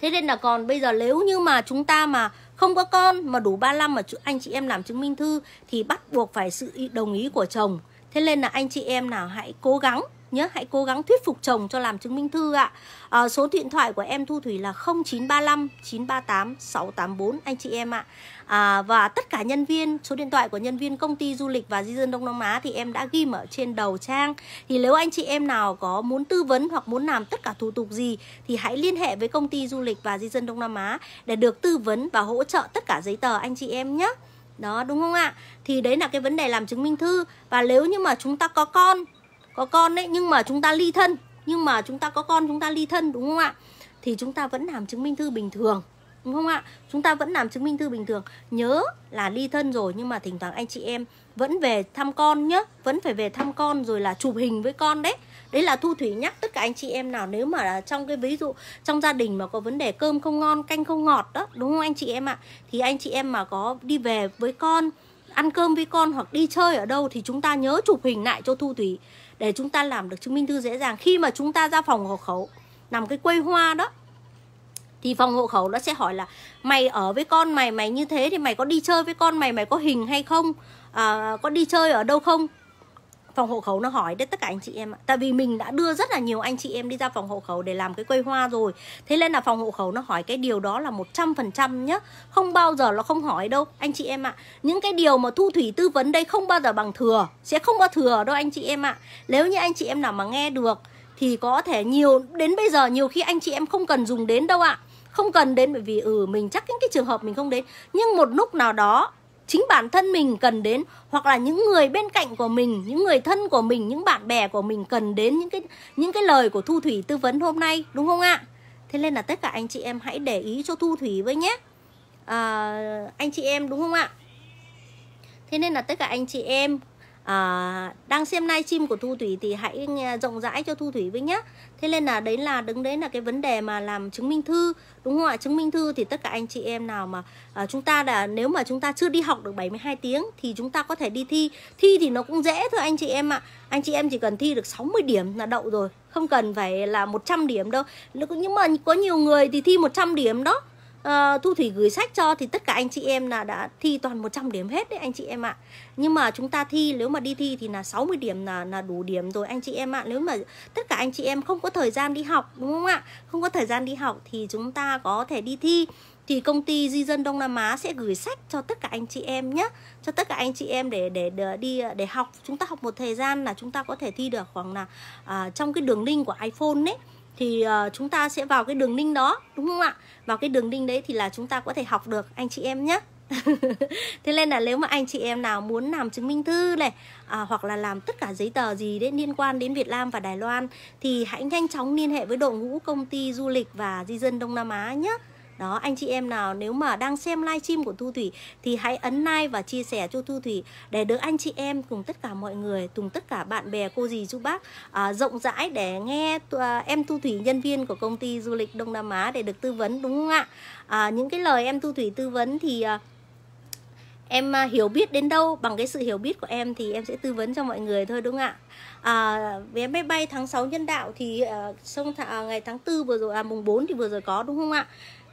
thế nên là còn bây giờ nếu như mà chúng ta mà không có con mà đủ 35 mà anh chị em làm chứng minh thư thì bắt buộc phải sự đồng ý của chồng thế nên là anh chị em nào hãy cố gắng nhớ hãy cố gắng thuyết phục chồng cho làm chứng minh thư ạ à, số điện thoại của em thu thủy là 0935 938 684 anh chị em ạ à, và tất cả nhân viên số điện thoại của nhân viên công ty du lịch và di dân đông nam á thì em đã ghi ở trên đầu trang thì nếu anh chị em nào có muốn tư vấn hoặc muốn làm tất cả thủ tục gì thì hãy liên hệ với công ty du lịch và di dân đông nam á để được tư vấn và hỗ trợ tất cả giấy tờ anh chị em nhé đó đúng không ạ thì đấy là cái vấn đề làm chứng minh thư và nếu như mà chúng ta có con có con đấy nhưng mà chúng ta ly thân nhưng mà chúng ta có con chúng ta ly thân đúng không ạ thì chúng ta vẫn làm chứng minh thư bình thường đúng không ạ chúng ta vẫn làm chứng minh thư bình thường nhớ là ly thân rồi nhưng mà thỉnh thoảng anh chị em vẫn về thăm con nhé vẫn phải về thăm con rồi là chụp hình với con đấy đấy là thu thủy nhắc tất cả anh chị em nào nếu mà là trong cái ví dụ trong gia đình mà có vấn đề cơm không ngon canh không ngọt đó đúng không anh chị em ạ thì anh chị em mà có đi về với con ăn cơm với con hoặc đi chơi ở đâu thì chúng ta nhớ chụp hình lại cho thu thủy để chúng ta làm được chứng minh thư dễ dàng khi mà chúng ta ra phòng hộ khẩu nằm cái quây hoa đó thì phòng hộ khẩu nó sẽ hỏi là mày ở với con mày mày như thế thì mày có đi chơi với con mày mày có hình hay không à, có đi chơi ở đâu không phòng hộ khẩu nó hỏi đấy tất cả anh chị em ạ tại vì mình đã đưa rất là nhiều anh chị em đi ra phòng hộ khẩu để làm cái quây hoa rồi thế nên là phòng hộ khẩu nó hỏi cái điều đó là 100% nhá không bao giờ nó không hỏi đâu anh chị em ạ những cái điều mà thu thủy tư vấn đây không bao giờ bằng thừa sẽ không bao thừa đâu anh chị em ạ nếu như anh chị em nào mà nghe được thì có thể nhiều đến bây giờ nhiều khi anh chị em không cần dùng đến đâu ạ không cần đến bởi vì ừ mình chắc những cái trường hợp mình không đến nhưng một lúc nào đó chính bản thân mình cần đến hoặc là những người bên cạnh của mình những người thân của mình những bạn bè của mình cần đến những cái những cái lời của thu thủy tư vấn hôm nay đúng không ạ thế nên là tất cả anh chị em hãy để ý cho thu thủy với nhé à, anh chị em đúng không ạ thế nên là tất cả anh chị em à, đang xem live stream của Thu Thủy thì hãy rộng rãi cho Thu Thủy với nhé. Thế nên là đấy là đứng đấy là cái vấn đề mà làm chứng minh thư đúng không ạ? Chứng minh thư thì tất cả anh chị em nào mà à, chúng ta đã nếu mà chúng ta chưa đi học được 72 tiếng thì chúng ta có thể đi thi. Thi thì nó cũng dễ thôi anh chị em ạ. Anh chị em chỉ cần thi được 60 điểm là đậu rồi, không cần phải là 100 điểm đâu. Nhưng mà có nhiều người thì thi 100 điểm đó Ờ, Thu Thủy gửi sách cho thì tất cả anh chị em là đã thi toàn 100 điểm hết đấy anh chị em ạ. À. Nhưng mà chúng ta thi nếu mà đi thi thì là 60 điểm là là đủ điểm rồi anh chị em ạ. À. Nếu mà tất cả anh chị em không có thời gian đi học đúng không ạ? Không có thời gian đi học thì chúng ta có thể đi thi thì công ty di dân Đông Nam Á sẽ gửi sách cho tất cả anh chị em nhé cho tất cả anh chị em để để, để đi để học chúng ta học một thời gian là chúng ta có thể thi được khoảng là à, trong cái đường link của iPhone đấy thì uh, chúng ta sẽ vào cái đường link đó đúng không ạ vào cái đường link đấy thì là chúng ta có thể học được anh chị em nhé thế nên là nếu mà anh chị em nào muốn làm chứng minh thư này à, hoặc là làm tất cả giấy tờ gì đến liên quan đến Việt Nam và Đài Loan thì hãy nhanh chóng liên hệ với đội ngũ công ty du lịch và di dân Đông Nam Á nhé đó anh chị em nào nếu mà đang xem livestream của Thu Thủy thì hãy ấn like và chia sẻ cho Thu Thủy để được anh chị em cùng tất cả mọi người cùng tất cả bạn bè cô dì chú bác à, rộng rãi để nghe à, em Thu Thủy nhân viên của công ty du lịch Đông Nam Á để được tư vấn đúng không ạ à, những cái lời em Thu Thủy tư vấn thì à, em à, hiểu biết đến đâu bằng cái sự hiểu biết của em thì em sẽ tư vấn cho mọi người thôi đúng không ạ à, vé máy bay tháng 6 nhân đạo thì uh, à, xong th à, ngày tháng 4 vừa rồi à mùng 4 thì vừa rồi có đúng không ạ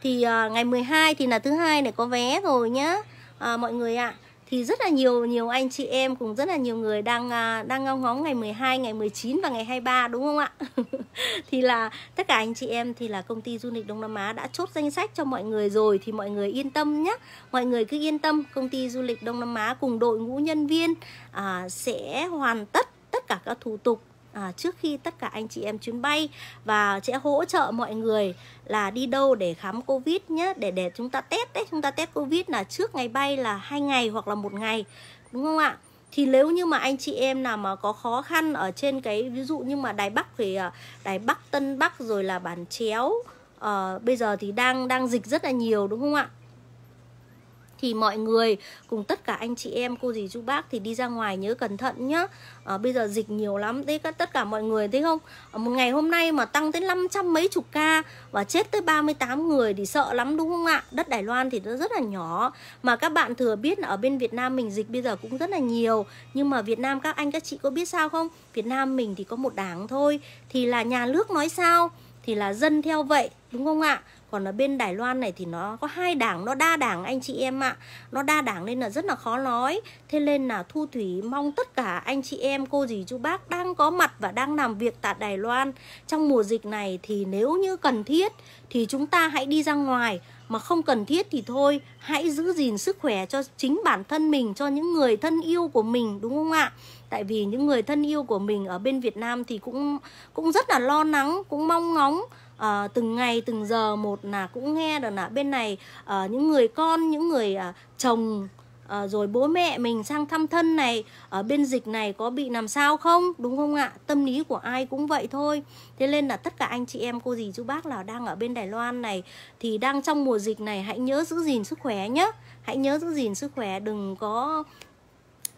thì à, ngày 12 thì là thứ hai này có vé rồi nhá à, mọi người ạ à, thì rất là nhiều nhiều anh chị em cùng rất là nhiều người đang à, đang ngóng ngóng ngày 12, ngày 19 và ngày 23 đúng không ạ? thì là tất cả anh chị em thì là công ty du lịch Đông Nam Á đã chốt danh sách cho mọi người rồi thì mọi người yên tâm nhé. Mọi người cứ yên tâm, công ty du lịch Đông Nam Á cùng đội ngũ nhân viên à, sẽ hoàn tất tất cả các thủ tục à, trước khi tất cả anh chị em chuyến bay và sẽ hỗ trợ mọi người là đi đâu để khám covid nhé để để chúng ta test đấy chúng ta test covid là trước ngày bay là hai ngày hoặc là một ngày đúng không ạ thì nếu như mà anh chị em nào mà có khó khăn ở trên cái ví dụ như mà đài bắc thì à, đài bắc tân bắc rồi là bản chéo uh, bây giờ thì đang đang dịch rất là nhiều đúng không ạ thì mọi người cùng tất cả anh chị em cô dì chú bác thì đi ra ngoài nhớ cẩn thận nhá à, bây giờ dịch nhiều lắm thế các tất cả mọi người thấy không à, một ngày hôm nay mà tăng tới 500 mấy chục ca và chết tới 38 người thì sợ lắm đúng không ạ đất Đài Loan thì nó rất là nhỏ mà các bạn thừa biết là ở bên Việt Nam mình dịch bây giờ cũng rất là nhiều nhưng mà Việt Nam các anh các chị có biết sao không Việt Nam mình thì có một đảng thôi thì là nhà nước nói sao thì là dân theo vậy đúng không ạ còn ở bên Đài Loan này thì nó có hai đảng nó đa đảng anh chị em ạ nó đa đảng nên là rất là khó nói thế nên là Thu Thủy mong tất cả anh chị em cô dì chú bác đang có mặt và đang làm việc tại Đài Loan trong mùa dịch này thì nếu như cần thiết thì chúng ta hãy đi ra ngoài mà không cần thiết thì thôi hãy giữ gìn sức khỏe cho chính bản thân mình cho những người thân yêu của mình đúng không ạ tại vì những người thân yêu của mình ở bên Việt Nam thì cũng cũng rất là lo lắng cũng mong ngóng uh, từng ngày từng giờ một là cũng nghe được là bên này uh, những người con những người uh, chồng À, rồi bố mẹ mình sang thăm thân này ở bên dịch này có bị làm sao không đúng không ạ tâm lý của ai cũng vậy thôi thế nên là tất cả anh chị em cô dì chú bác là đang ở bên đài loan này thì đang trong mùa dịch này hãy nhớ giữ gìn sức khỏe nhé hãy nhớ giữ gìn sức khỏe đừng có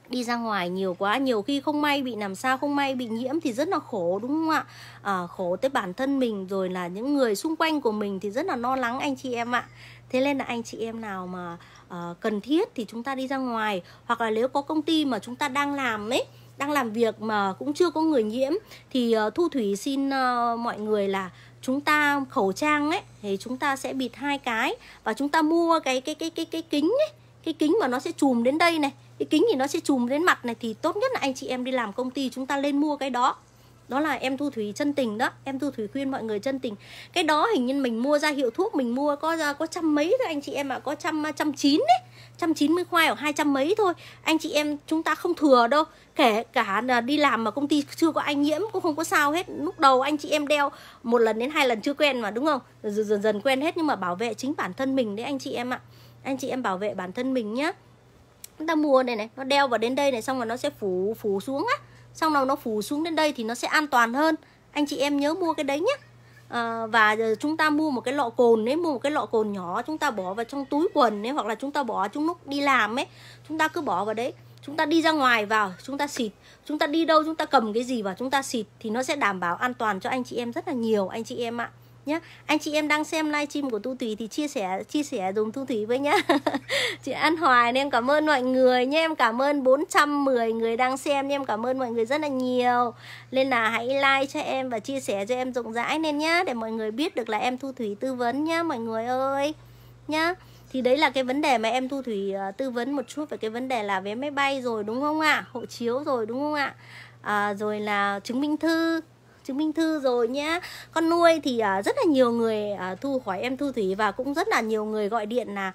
đi ra ngoài nhiều quá nhiều khi không may bị làm sao không may bị nhiễm thì rất là khổ đúng không ạ à, khổ tới bản thân mình rồi là những người xung quanh của mình thì rất là lo lắng anh chị em ạ thế nên là anh chị em nào mà uh, cần thiết thì chúng ta đi ra ngoài hoặc là nếu có công ty mà chúng ta đang làm ấy đang làm việc mà cũng chưa có người nhiễm thì uh, thu thủy xin uh, mọi người là chúng ta khẩu trang ấy thì chúng ta sẽ bịt hai cái và chúng ta mua cái cái cái cái cái kính ấy cái kính mà nó sẽ chùm đến đây này cái kính thì nó sẽ chùm đến mặt này thì tốt nhất là anh chị em đi làm công ty chúng ta lên mua cái đó đó là em thu thủy chân tình đó em thu thủy khuyên mọi người chân tình cái đó hình như mình mua ra hiệu thuốc mình mua có ra có trăm mấy thôi anh chị em ạ à, có trăm trăm chín đấy trăm chín mươi khoai ở hai trăm mấy thôi anh chị em chúng ta không thừa đâu kể cả là đi làm mà công ty chưa có anh nhiễm cũng không có sao hết lúc đầu anh chị em đeo một lần đến hai lần chưa quen mà đúng không dần dần, dần quen hết nhưng mà bảo vệ chính bản thân mình đấy anh chị em ạ à anh chị em bảo vệ bản thân mình nhá chúng ta mua này này nó đeo vào đến đây này xong rồi nó sẽ phủ phủ xuống á xong rồi nó phủ xuống đến đây thì nó sẽ an toàn hơn anh chị em nhớ mua cái đấy nhé à, ờ, và chúng ta mua một cái lọ cồn ấy mua một cái lọ cồn nhỏ chúng ta bỏ vào trong túi quần ấy hoặc là chúng ta bỏ chúng lúc đi làm ấy chúng ta cứ bỏ vào đấy chúng ta đi ra ngoài vào chúng ta xịt chúng ta đi đâu chúng ta cầm cái gì vào chúng ta xịt thì nó sẽ đảm bảo an toàn cho anh chị em rất là nhiều anh chị em ạ à nhé anh chị em đang xem livestream của tu thủy thì chia sẻ chia sẻ dùng tu thủy với nhá chị An Hoài em cảm ơn mọi người nhé em cảm ơn 410 người đang xem em cảm ơn mọi người rất là nhiều nên là hãy like cho em và chia sẻ cho em rộng rãi nên nhá để mọi người biết được là em thu thủy tư vấn nhá mọi người ơi nhá thì đấy là cái vấn đề mà em thu thủy ờ, tư vấn một chút về cái vấn đề là vé máy bay rồi đúng không ạ à? hộ chiếu rồi đúng không ạ à? à, rồi là chứng minh thư chứng minh thư rồi nhé. con nuôi thì uh, rất là nhiều người uh, thu hỏi em thu thủy và cũng rất là nhiều người gọi điện là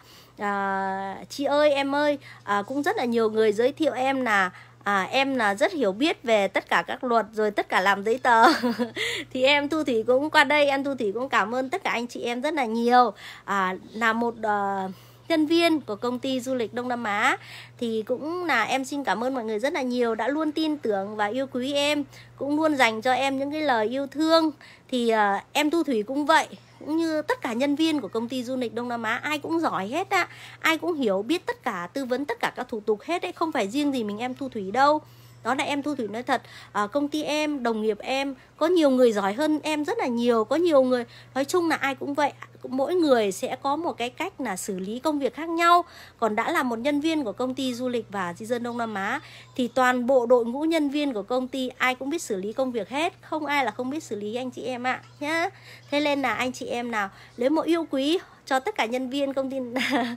uh, chị ơi em ơi uh, cũng rất là nhiều người giới thiệu em là à, em là rất hiểu biết về tất cả các luật rồi tất cả làm giấy tờ thì em thu thủy cũng qua đây em thu thủy cũng cảm ơn tất cả anh chị em rất là nhiều à, là một uh, nhân viên của công ty du lịch Đông Nam Á thì cũng là em xin cảm ơn mọi người rất là nhiều đã luôn tin tưởng và yêu quý em cũng luôn dành cho em những cái lời yêu thương thì uh, em Thu Thủy cũng vậy cũng như tất cả nhân viên của công ty du lịch Đông Nam Á ai cũng giỏi hết á, ai cũng hiểu biết tất cả tư vấn tất cả các thủ tục hết đấy không phải riêng gì mình em Thu Thủy đâu đó là em thu thủy nói thật à, công ty em đồng nghiệp em có nhiều người giỏi hơn em rất là nhiều có nhiều người nói chung là ai cũng vậy mỗi người sẽ có một cái cách là xử lý công việc khác nhau còn đã là một nhân viên của công ty du lịch và di dân đông nam á thì toàn bộ đội ngũ nhân viên của công ty ai cũng biết xử lý công việc hết không ai là không biết xử lý anh chị em ạ à, nhá thế nên là anh chị em nào nếu mà yêu quý cho tất cả nhân viên công ty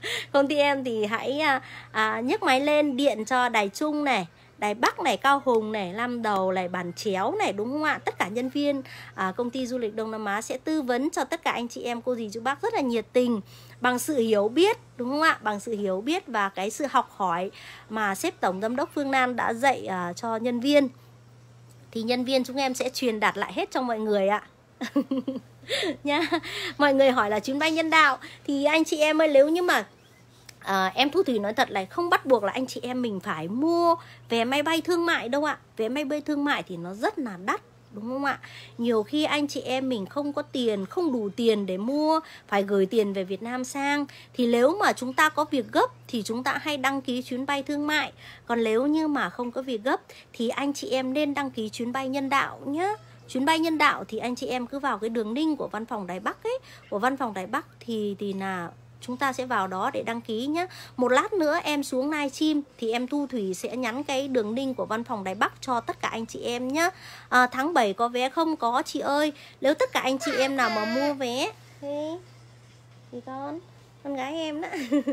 công ty em thì hãy à, à, nhấc máy lên điện cho đài trung này Đài Bắc này, Cao Hùng này, Lam Đầu này, Bàn Chéo này đúng không ạ? Tất cả nhân viên à, công ty du lịch Đông Nam Á sẽ tư vấn cho tất cả anh chị em cô dì chú bác rất là nhiệt tình bằng sự hiểu biết đúng không ạ? Bằng sự hiểu biết và cái sự học hỏi mà sếp tổng giám đốc Phương Nam đã dạy à, cho nhân viên thì nhân viên chúng em sẽ truyền đạt lại hết cho mọi người ạ. nha mọi người hỏi là chuyến bay nhân đạo thì anh chị em ơi nếu như mà à, em thu thủy nói thật là không bắt buộc là anh chị em mình phải mua vé máy bay thương mại đâu ạ vé máy bay thương mại thì nó rất là đắt đúng không ạ? Nhiều khi anh chị em mình không có tiền, không đủ tiền để mua, phải gửi tiền về Việt Nam sang thì nếu mà chúng ta có việc gấp thì chúng ta hay đăng ký chuyến bay thương mại. Còn nếu như mà không có việc gấp thì anh chị em nên đăng ký chuyến bay nhân đạo nhé chuyến bay nhân đạo thì anh chị em cứ vào cái đường link của văn phòng Đài Bắc ấy, của văn phòng Đài Bắc thì thì là chúng ta sẽ vào đó để đăng ký nhé một lát nữa em xuống live stream thì em thu thủy sẽ nhắn cái đường link của văn phòng đài bắc cho tất cả anh chị em nhé à, tháng 7 có vé không có chị ơi nếu tất cả anh chị em nào mà mua vé thì con con gái em đó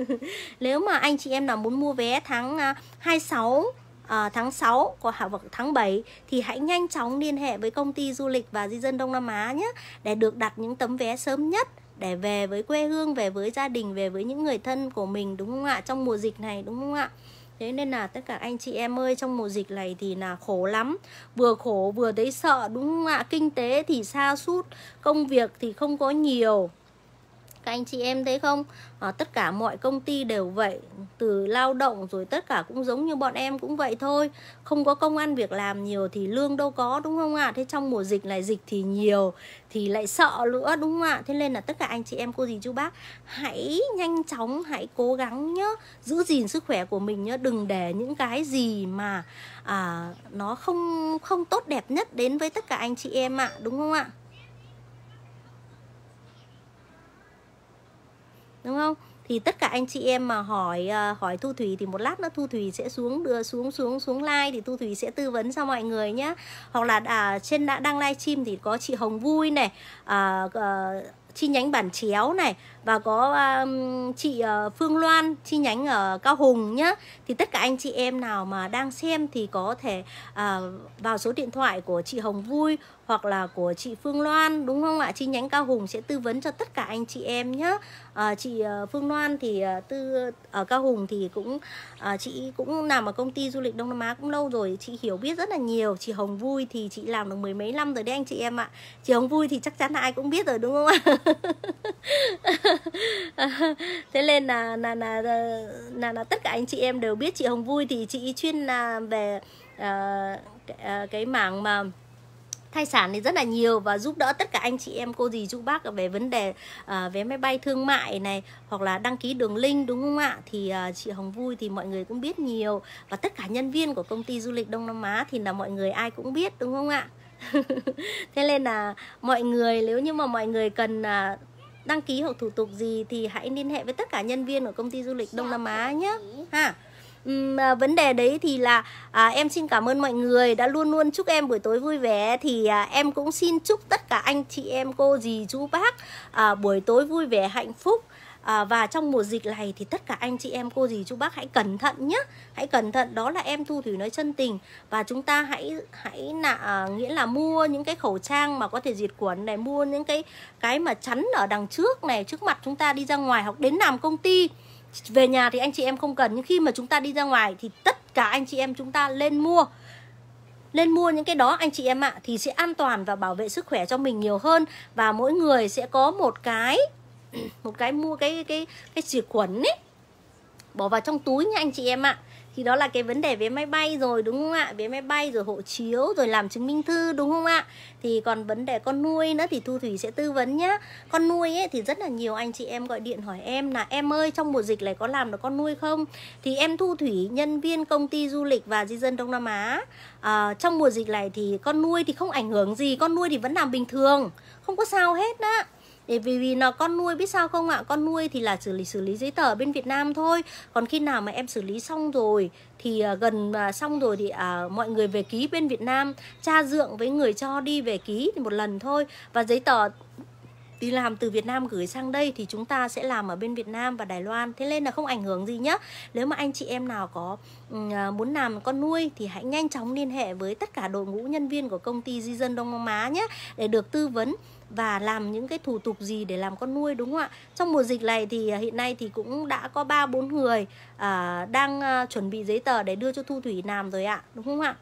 nếu mà anh chị em nào muốn mua vé tháng 26 à, à, tháng 6 của hạ vật tháng 7 thì hãy nhanh chóng liên hệ với công ty du lịch và di dân Đông Nam Á nhé để được đặt những tấm vé sớm nhất để về với quê hương về với gia đình về với những người thân của mình đúng không ạ trong mùa dịch này đúng không ạ thế nên là tất cả anh chị em ơi trong mùa dịch này thì là khổ lắm vừa khổ vừa thấy sợ đúng không ạ kinh tế thì xa sút công việc thì không có nhiều các anh chị em thấy không à, tất cả mọi công ty đều vậy từ lao động rồi tất cả cũng giống như bọn em cũng vậy thôi không có công ăn việc làm nhiều thì lương đâu có đúng không ạ à? thế trong mùa dịch này dịch thì nhiều thì lại sợ nữa đúng không ạ à? thế nên là tất cả anh chị em cô dì chú bác hãy nhanh chóng hãy cố gắng nhớ giữ gìn sức khỏe của mình nhớ đừng để những cái gì mà à, nó không không tốt đẹp nhất đến với tất cả anh chị em ạ à, đúng không ạ à? đúng không thì tất cả anh chị em mà hỏi ờ, hỏi thu thủy thì một lát nữa thu thủy sẽ xuống đưa xuống xuống xuống like thì thu thủy sẽ tư vấn cho mọi người nhé hoặc là à, trên đã đăng livestream thì có chị hồng vui này à, à, chi nhánh bản chéo này và có um, chị uh, Phương Loan chi nhánh ở Cao Hùng nhá thì tất cả anh chị em nào mà đang xem thì có thể uh, vào số điện thoại của chị Hồng Vui hoặc là của chị Phương Loan đúng không ạ chi nhánh Cao Hùng sẽ tư vấn cho tất cả anh chị em nhé à, chị Phương Loan thì tư ở Cao Hùng thì cũng à, chị cũng làm ở công ty du lịch Đông Nam Á cũng lâu rồi chị hiểu biết rất là nhiều chị Hồng Vui thì chị làm được mười mấy năm rồi đấy anh chị em ạ chị Hồng Vui thì chắc chắn là ai cũng biết rồi đúng không ạ thế nên là là là là là tất cả anh chị em đều biết chị Hồng Vui thì chị chuyên là về uh, cái, uh, cái mảng mà thai sản thì rất là nhiều và giúp đỡ tất cả anh chị em cô dì chú bác về vấn đề uh, vé máy bay thương mại này hoặc là đăng ký đường link đúng không ạ thì uh, chị Hồng Vui thì mọi người cũng biết nhiều và tất cả nhân viên của công ty du lịch Đông Nam Á thì là mọi người ai cũng biết đúng không ạ thế nên là mọi người nếu như mà mọi người cần uh, đăng ký hoặc thủ tục gì thì hãy liên hệ với tất cả nhân viên của công ty du lịch Đông Nam Á nhé ha Uhm, à, vấn đề đấy thì là à, em xin cảm ơn mọi người đã luôn luôn chúc em buổi tối vui vẻ thì à, em cũng xin chúc tất cả anh chị em cô dì chú bác à, buổi tối vui vẻ hạnh phúc à, và trong mùa dịch này thì tất cả anh chị em cô dì chú bác hãy cẩn thận nhé hãy cẩn thận đó là em thu thủy nói chân tình và chúng ta hãy hãy nạ à, nghĩa là mua những cái khẩu trang mà có thể diệt khuẩn này mua những cái cái mà chắn ở đằng trước này trước mặt chúng ta đi ra ngoài hoặc đến làm công ty về nhà thì anh chị em không cần nhưng khi mà chúng ta đi ra ngoài thì tất cả anh chị em chúng ta lên mua lên mua những cái đó anh chị em ạ à, thì sẽ an toàn và bảo vệ sức khỏe cho mình nhiều hơn và mỗi người sẽ có một cái một cái mua cái cái cái xịt khuẩn ấy bỏ vào trong túi nha anh chị em ạ thì đó là cái vấn đề vé máy bay rồi đúng không ạ vé máy bay rồi hộ chiếu rồi làm chứng minh thư đúng không ạ thì còn vấn đề con nuôi nữa thì thu thủy sẽ tư vấn nhá con nuôi ấy thì rất là nhiều anh chị em gọi điện hỏi em là em ơi trong mùa dịch này có làm được con nuôi không thì em thu thủy nhân viên công ty du lịch và di dân đông nam á à, trong mùa dịch này thì con nuôi thì không ảnh hưởng gì con nuôi thì vẫn làm bình thường không có sao hết á để vì vì nó con nuôi biết sao không ạ con nuôi thì là xử lý xử lý giấy tờ bên Việt Nam thôi còn khi nào mà em xử lý xong rồi thì à, gần à, xong rồi thì à, mọi người về ký bên Việt Nam cha dượng với người cho đi về ký thì một lần thôi và giấy tờ đi làm từ Việt Nam gửi sang đây thì chúng ta sẽ làm ở bên Việt Nam và Đài Loan thế nên là không ảnh hưởng gì nhá nếu mà anh chị em nào có ừ, à, muốn làm con nuôi thì hãy nhanh chóng liên hệ với tất cả đội ngũ nhân viên của công ty di dân Đông Nam Á nhé để được tư vấn và làm những cái thủ tục gì để làm con nuôi đúng không ạ? Trong mùa dịch này thì à, hiện nay thì cũng đã có ba bốn người à, đang à, chuẩn bị giấy tờ để đưa cho Thu Thủy làm rồi ạ, đúng không ạ?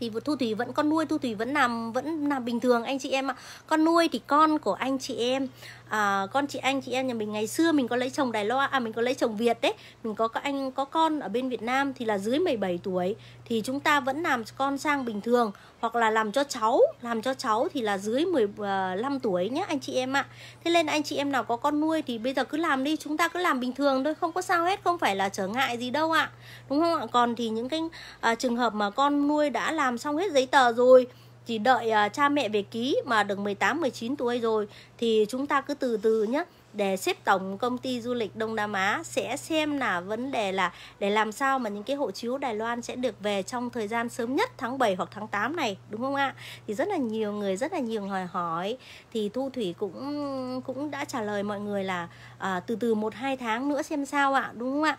thì thu thủy vẫn con nuôi thu thủy vẫn làm vẫn làm bình thường anh chị em ạ con nuôi thì con của anh chị em à, con chị anh chị em nhà mình ngày xưa mình có lấy chồng Đài Loan à mình có lấy chồng Việt đấy mình có các anh có con ở bên Việt Nam thì là dưới 17 tuổi thì chúng ta vẫn làm con sang bình thường hoặc là làm cho cháu làm cho cháu thì là dưới 15 à, tuổi nhé anh chị em ạ thế nên anh chị em nào có con nuôi thì bây giờ cứ làm đi chúng ta cứ làm bình thường thôi không có sao hết không phải là trở ngại gì đâu ạ đúng không ạ còn thì những cái à, trường hợp mà con nuôi đã làm xong hết giấy tờ rồi chỉ đợi uh, cha mẹ về ký mà được 18 19 tuổi rồi thì chúng ta cứ từ từ nhé để xếp tổng công ty du lịch Đông Nam Á sẽ xem là vấn đề là để làm sao mà những cái hộ chiếu Đài Loan sẽ được về trong thời gian sớm nhất tháng 7 hoặc tháng 8 này đúng không ạ? Thì rất là nhiều người rất là nhiều hỏi hỏi thì Thu Thủy cũng cũng đã trả lời mọi người là à, từ từ 1 2 tháng nữa xem sao ạ, đúng không ạ?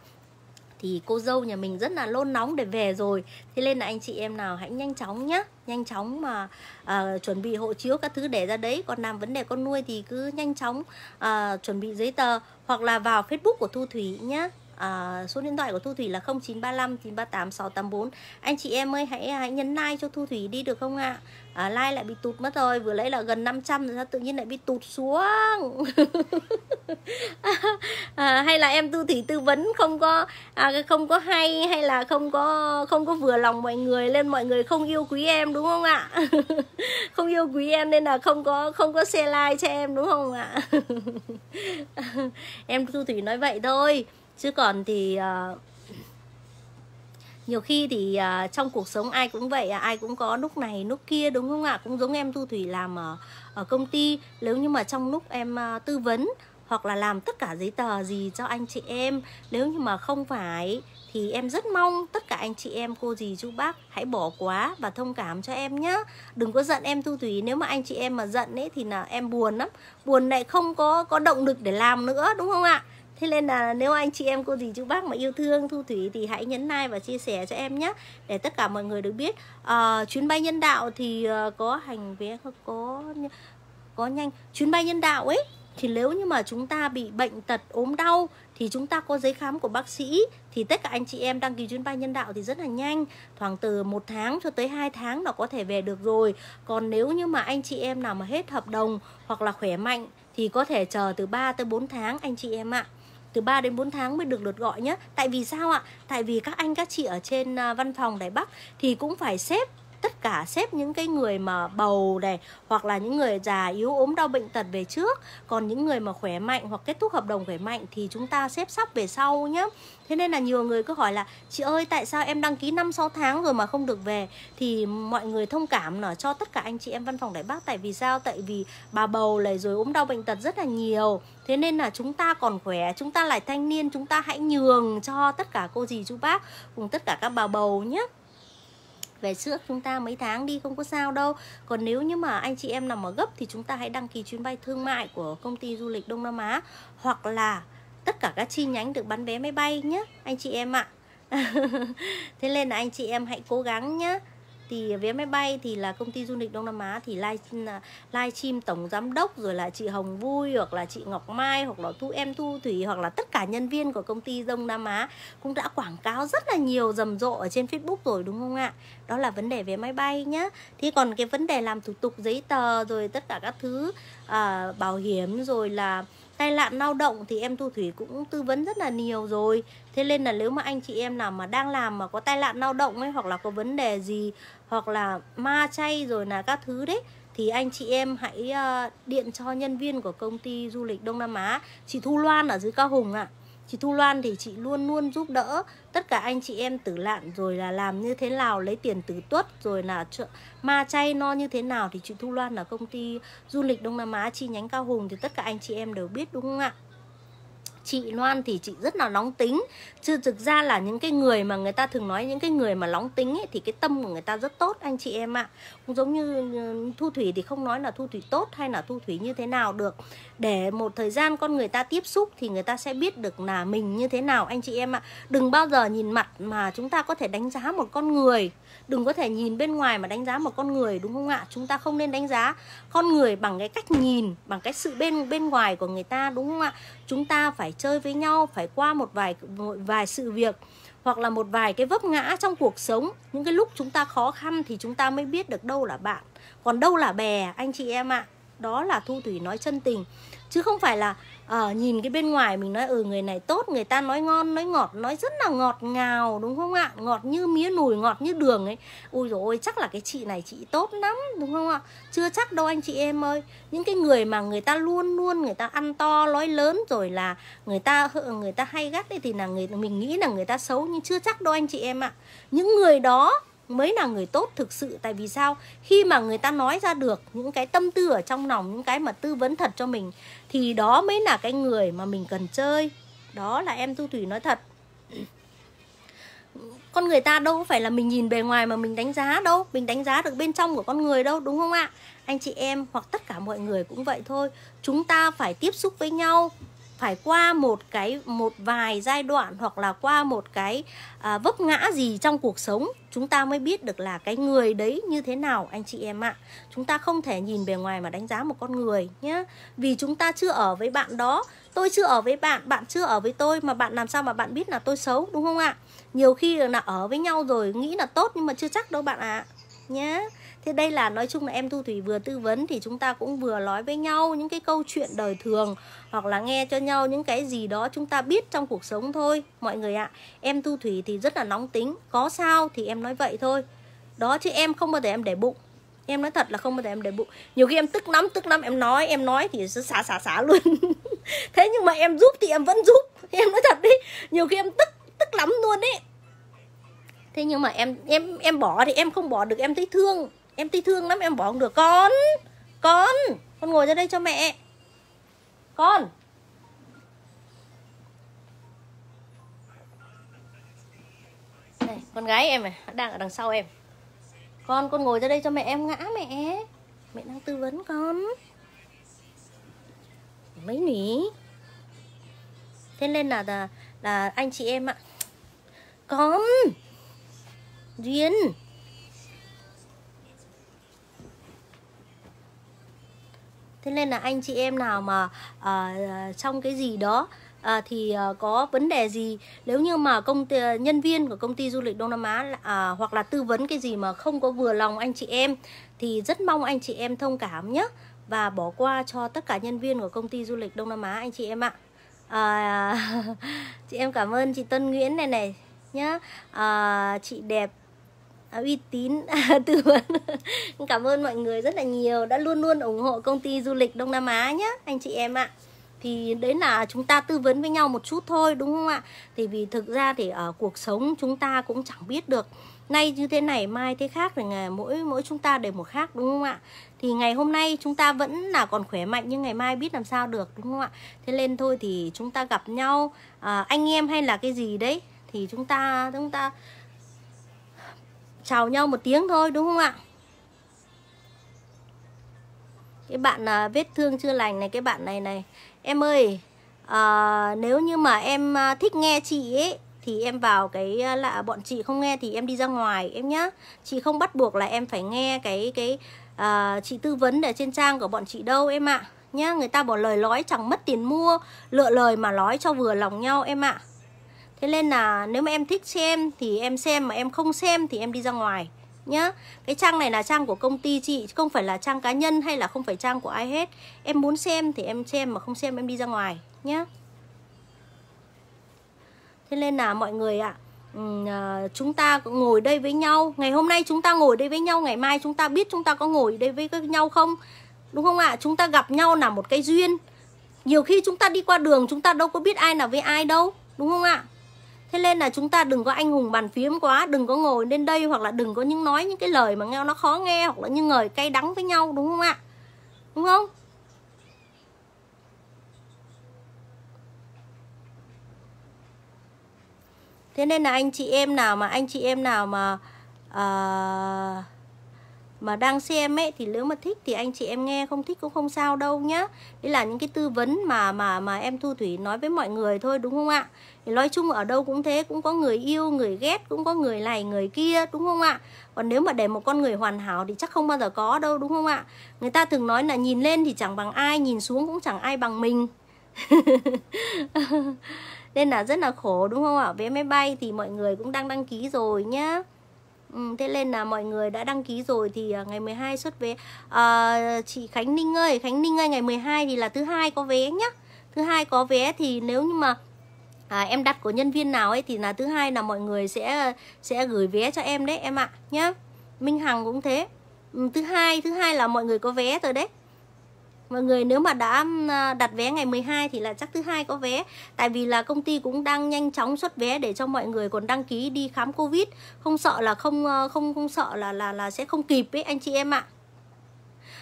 thì cô dâu nhà mình rất là lôn nóng để về rồi thế nên là anh chị em nào hãy nhanh chóng nhá nhanh chóng mà uh, chuẩn bị hộ chiếu các thứ để ra đấy còn làm vấn đề con nuôi thì cứ nhanh chóng uh, chuẩn bị giấy tờ hoặc là vào facebook của thu thủy nhá à, số điện thoại của Thu Thủy là 0935 938 684 anh chị em ơi hãy hãy nhấn like cho Thu Thủy đi được không ạ à? like lại bị tụt mất rồi vừa lấy là gần 500 rồi sao tự nhiên lại bị tụt xuống à, hay là em Thu Thủy tư vấn không có à, không có hay hay là không có không có vừa lòng mọi người lên mọi người không yêu quý em đúng không ạ không yêu quý em nên là không có không có share like cho em đúng không ạ em Thu Thủy nói vậy thôi chứ còn thì uh, nhiều khi thì uh, trong cuộc sống ai cũng vậy à, ai cũng có lúc này lúc kia đúng không ạ cũng giống em thu thủy làm ở ở công ty nếu như mà trong lúc em uh, tư vấn hoặc là làm tất cả giấy tờ gì cho anh chị em nếu như mà không phải thì em rất mong tất cả anh chị em cô dì chú bác hãy bỏ quá và thông cảm cho em nhé đừng có giận em thu thủy nếu mà anh chị em mà giận ấy thì là em buồn lắm buồn lại không có có động lực để làm nữa đúng không ạ Thế nên là nếu anh chị em cô dì chú bác mà yêu thương Thu Thủy thì hãy nhấn like và chia sẻ cho em nhé Để tất cả mọi người được biết à, Chuyến bay nhân đạo thì ờ, có hành vé có có nhanh Chuyến bay nhân đạo ấy thì nếu như mà chúng ta bị bệnh tật ốm đau thì chúng ta có giấy khám của bác sĩ thì tất cả anh chị em đăng ký chuyến bay nhân đạo thì rất là nhanh khoảng từ một tháng cho tới 2 tháng là có thể về được rồi còn nếu như mà anh chị em nào mà hết hợp đồng hoặc là khỏe mạnh thì có thể chờ từ 3 tới 4 tháng anh chị em ạ từ 3 đến 4 tháng mới được lượt gọi nhé. Tại vì sao ạ? Tại vì các anh các chị ở trên à, văn phòng Đài Bắc thì cũng phải xếp tất cả xếp những cái người mà bầu này hoặc là những người già yếu ốm đau bệnh tật về trước còn những người mà khỏe mạnh hoặc kết thúc hợp đồng khỏe mạnh thì chúng ta xếp sắp về sau nhé thế nên là nhiều người cứ hỏi là chị ơi tại sao em đăng ký 5 6 tháng rồi mà không được về thì mọi người thông cảm là cho tất cả anh chị em văn phòng đại bác tại vì sao tại vì bà bầu này rồi ốm đau bệnh tật rất là nhiều thế nên là chúng ta còn khỏe chúng ta lại thanh niên chúng ta hãy nhường cho tất cả cô dì chú bác cùng tất cả các bà bầu nhé về trước chúng ta mấy tháng đi không có sao đâu còn nếu như mà anh chị em nằm ở gấp thì chúng ta hãy đăng ký chuyến bay thương mại của công ty du lịch Đông Nam Á hoặc là tất cả các chi nhánh được bán vé máy bay nhé anh chị em ạ à. thế nên là anh chị em hãy cố gắng nhé thì vé máy bay thì là công ty du lịch Đông Nam Á thì live à, live stream tổng giám đốc rồi là chị Hồng Vui hoặc là chị Ngọc Mai hoặc là Thu em Thu Thủy hoặc là tất cả nhân viên của công ty Đông Nam Á cũng đã quảng cáo rất là nhiều rầm rộ ở trên Facebook rồi đúng không ạ? Đó là vấn đề vé máy bay nhá. Thì còn cái vấn đề làm thủ tục giấy tờ rồi tất cả các thứ à, bảo hiểm rồi là tai nạn lao động thì em thu thủy cũng tư vấn rất là nhiều rồi thế nên là nếu mà anh chị em nào mà đang làm mà có tai nạn lao động ấy hoặc là có vấn đề gì hoặc là ma chay rồi là các thứ đấy thì anh chị em hãy ờ, điện cho nhân viên của công ty du lịch Đông Nam Á chị Thu Loan ở dưới Cao Hùng ạ à. chị Thu Loan thì chị luôn luôn giúp đỡ tất cả anh chị em tử lạn rồi là làm như thế nào lấy tiền tử tuất rồi là ma chay no như thế nào thì chị Thu Loan ở công ty du lịch Đông Nam Á chi nhánh Cao Hùng thì tất cả anh chị em đều biết đúng không ạ chị Loan thì chị rất là nóng tính chứ thực ra là những cái người mà người ta thường nói những cái người mà nóng tính ấy, thì cái tâm của người ta rất tốt anh chị em ạ à. cũng giống như ừ, thu thủy thì không nói là thu thủy tốt hay là thu thủy như thế nào được để một thời gian con người ta tiếp xúc thì người ta sẽ biết được là mình như thế nào anh chị em ạ à. đừng bao giờ nhìn mặt mà chúng ta có thể đánh giá một con người đừng có thể nhìn bên ngoài mà đánh giá một con người đúng không ạ chúng ta không nên đánh giá con người bằng cái cách nhìn bằng cái sự bên bên ngoài của người ta đúng không ạ chúng ta phải chơi với nhau phải qua một vài một vài sự việc hoặc là một vài cái vấp ngã trong cuộc sống những cái lúc chúng ta khó khăn thì chúng ta mới biết được đâu là bạn còn đâu là bè anh chị em ạ à đó là thu thủy nói chân tình chứ không phải là uh, nhìn cái bên ngoài mình nói ừ người này tốt người ta nói ngon nói ngọt nói rất là ngọt ngào đúng không ạ ngọt như mía nùi ngọt như đường ấy ui rồi ôi chắc là cái chị này chị tốt lắm đúng không ạ chưa chắc đâu anh chị em ơi những cái người mà người ta luôn luôn người ta ăn to nói lớn rồi là người ta người ta hay gắt ấy thì là người mình nghĩ là người ta xấu nhưng chưa chắc đâu anh chị em ạ những người đó mới là người tốt thực sự tại vì sao khi mà người ta nói ra được những cái tâm tư ở trong lòng những cái mà tư vấn thật cho mình thì đó mới là cái người mà mình cần chơi đó là em thu thủy nói thật con người ta đâu phải là mình nhìn bề ngoài mà mình đánh giá đâu mình đánh giá được bên trong của con người đâu đúng không ạ anh chị em hoặc tất cả mọi người cũng vậy thôi chúng ta phải tiếp xúc với nhau phải qua một cái một vài giai đoạn hoặc là qua một cái à, vấp ngã gì trong cuộc sống chúng ta mới biết được là cái người đấy như thế nào anh chị em ạ chúng ta không thể nhìn bề ngoài mà đánh giá một con người nhé vì chúng ta chưa ở với bạn đó tôi chưa ở với bạn bạn chưa ở với tôi mà bạn làm sao mà bạn biết là tôi xấu đúng không ạ nhiều khi là ở với nhau rồi nghĩ là tốt nhưng mà chưa chắc đâu bạn ạ à. nhé thế đây là nói chung là em thu thủy vừa tư vấn thì chúng ta cũng vừa nói với nhau những cái câu chuyện đời thường hoặc là nghe cho nhau những cái gì đó chúng ta biết trong cuộc sống thôi mọi người ạ à, em thu thủy thì rất là nóng tính có sao thì em nói vậy thôi đó chứ em không bao giờ em để bụng em nói thật là không bao giờ em để bụng nhiều khi em tức lắm tức lắm em nói em nói thì xả xả xả luôn thế nhưng mà em giúp thì em vẫn giúp em nói thật đi nhiều khi em tức tức lắm luôn ấy thế nhưng mà em em em bỏ thì em không bỏ được em thấy thương em ti thương lắm em bỏ không được con con con ngồi ra đây cho mẹ con đây con gái em này đang ở đằng sau em con con ngồi ra đây cho mẹ em ngã mẹ mẹ đang tư vấn con mấy nỉ thế nên là là, là anh chị em ạ con duyên thế nên là anh chị em nào mà à, trong cái gì đó à, thì à, có vấn đề gì nếu như mà công ty, nhân viên của công ty du lịch Đông Nam Á à, hoặc là tư vấn cái gì mà không có vừa lòng anh chị em thì rất mong anh chị em thông cảm nhé và bỏ qua cho tất cả nhân viên của công ty du lịch Đông Nam Á anh chị em ạ. À, chị em cảm ơn chị Tân Nguyễn này này nhá. À, chị đẹp À, uy tín à, tư vấn cảm ơn mọi người rất là nhiều đã luôn luôn ủng hộ công ty du lịch đông nam á nhé anh chị em ạ thì đấy là chúng ta tư vấn với nhau một chút thôi đúng không ạ thì vì thực ra thì ở ờ, cuộc sống chúng ta cũng chẳng biết được nay như thế này mai thế khác rồi ngày mỗi mỗi chúng ta đều một khác đúng không ạ thì ngày hôm nay chúng ta vẫn là còn khỏe mạnh nhưng ngày mai biết làm sao được đúng không ạ thế nên thôi thì chúng ta gặp nhau à, anh em hay là cái gì đấy thì chúng ta chúng ta chào nhau một tiếng thôi đúng không ạ cái bạn à, vết thương chưa lành này cái bạn này này em ơi à, nếu như mà em à, thích nghe chị ấy thì em vào cái à, lạ bọn chị không nghe thì em đi ra ngoài em nhá chị không bắt buộc là em phải nghe cái cái à, chị tư vấn ở trên trang của bọn chị đâu em ạ nhá người ta bỏ lời nói chẳng mất tiền mua lựa lời mà nói cho vừa lòng nhau em ạ Thế nên là nếu mà em thích xem thì em xem mà em không xem thì em đi ra ngoài nhá. Cái trang này là trang của công ty chị không phải là trang cá nhân hay là không phải trang của ai hết. Em muốn xem thì em xem mà không xem em đi ra ngoài nhá. Thế nên là mọi người ạ, à, chúng ta ngồi đây với nhau ngày hôm nay chúng ta ngồi đây với nhau ngày mai chúng ta biết chúng ta có ngồi đây với nhau không đúng không ạ à? chúng ta gặp nhau là một cái duyên nhiều khi chúng ta đi qua đường chúng ta đâu có biết ai là với ai đâu đúng không ạ à? thế nên là chúng ta đừng có anh hùng bàn phím quá đừng có ngồi lên đây hoặc là đừng có những nói những cái lời mà nghe nó khó nghe hoặc là những lời cay đắng với nhau đúng không ạ đúng không thế nên là anh chị em nào mà anh chị em nào mà uh, mà đang xem ấy thì nếu mà thích thì anh chị em nghe không thích cũng không sao đâu nhá đây là những cái tư vấn mà mà mà em thu thủy nói với mọi người thôi đúng không ạ thì nói chung ở đâu cũng thế cũng có người yêu người ghét cũng có người này người kia đúng không ạ còn nếu mà để một con người hoàn hảo thì chắc không bao giờ có đâu đúng không ạ người ta thường nói là nhìn lên thì chẳng bằng ai nhìn xuống cũng chẳng ai bằng mình nên là rất là khổ đúng không ạ vé máy bay thì mọi người cũng đang đăng ký rồi nhá Ừ, thế nên là mọi người đã đăng ký rồi thì à, ngày 12 xuất vé à, chị Khánh Ninh ơi Khánh Ninh ơi ngày 12 thì là thứ hai có vé nhá thứ hai có vé thì nếu như mà à, em đặt của nhân viên nào ấy thì là thứ hai là mọi người sẽ sẽ gửi vé cho em đấy em ạ à, nhá Minh Hằng cũng thế ừ, thứ hai thứ hai là mọi người có vé rồi đấy mọi người nếu mà đã à, đặt vé ngày 12 thì là chắc thứ hai có vé tại vì là công ty cũng đang nhanh chóng xuất vé để cho mọi người còn đăng ký đi khám covid không sợ là không ờ, không không sợ là là là sẽ không kịp ấy anh chị em ạ à.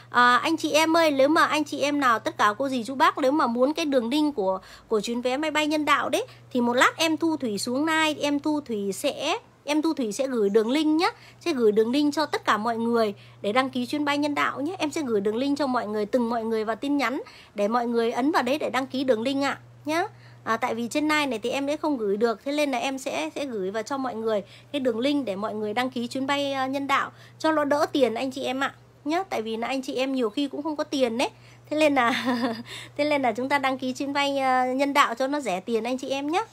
À, anh chị em ơi nếu mà anh chị em nào tất cả cô dì chú bác nếu mà muốn cái đường link của của chuyến vé máy bay nhân đạo đấy thì một lát em thu thủy xuống nay em thu thủy sẽ em Thu Thủy sẽ gửi đường link nhé sẽ gửi đường link cho tất cả mọi người để đăng ký chuyến bay nhân đạo nhé em sẽ gửi đường link cho mọi người từng mọi người vào tin nhắn để mọi người ấn vào đấy để đăng ký đường link ạ à, nhé à, tại vì trên nay này thì em đấy không gửi được thế nên là em sẽ sẽ gửi vào cho mọi người cái đường link để mọi người đăng ký chuyến bay à, nhân đạo cho nó đỡ tiền anh chị em ạ à, nhé tại vì là anh chị em nhiều khi cũng không có tiền đấy thế nên là thế nên là chúng ta đăng ký chuyến bay à, nhân đạo cho nó rẻ tiền anh chị em nhé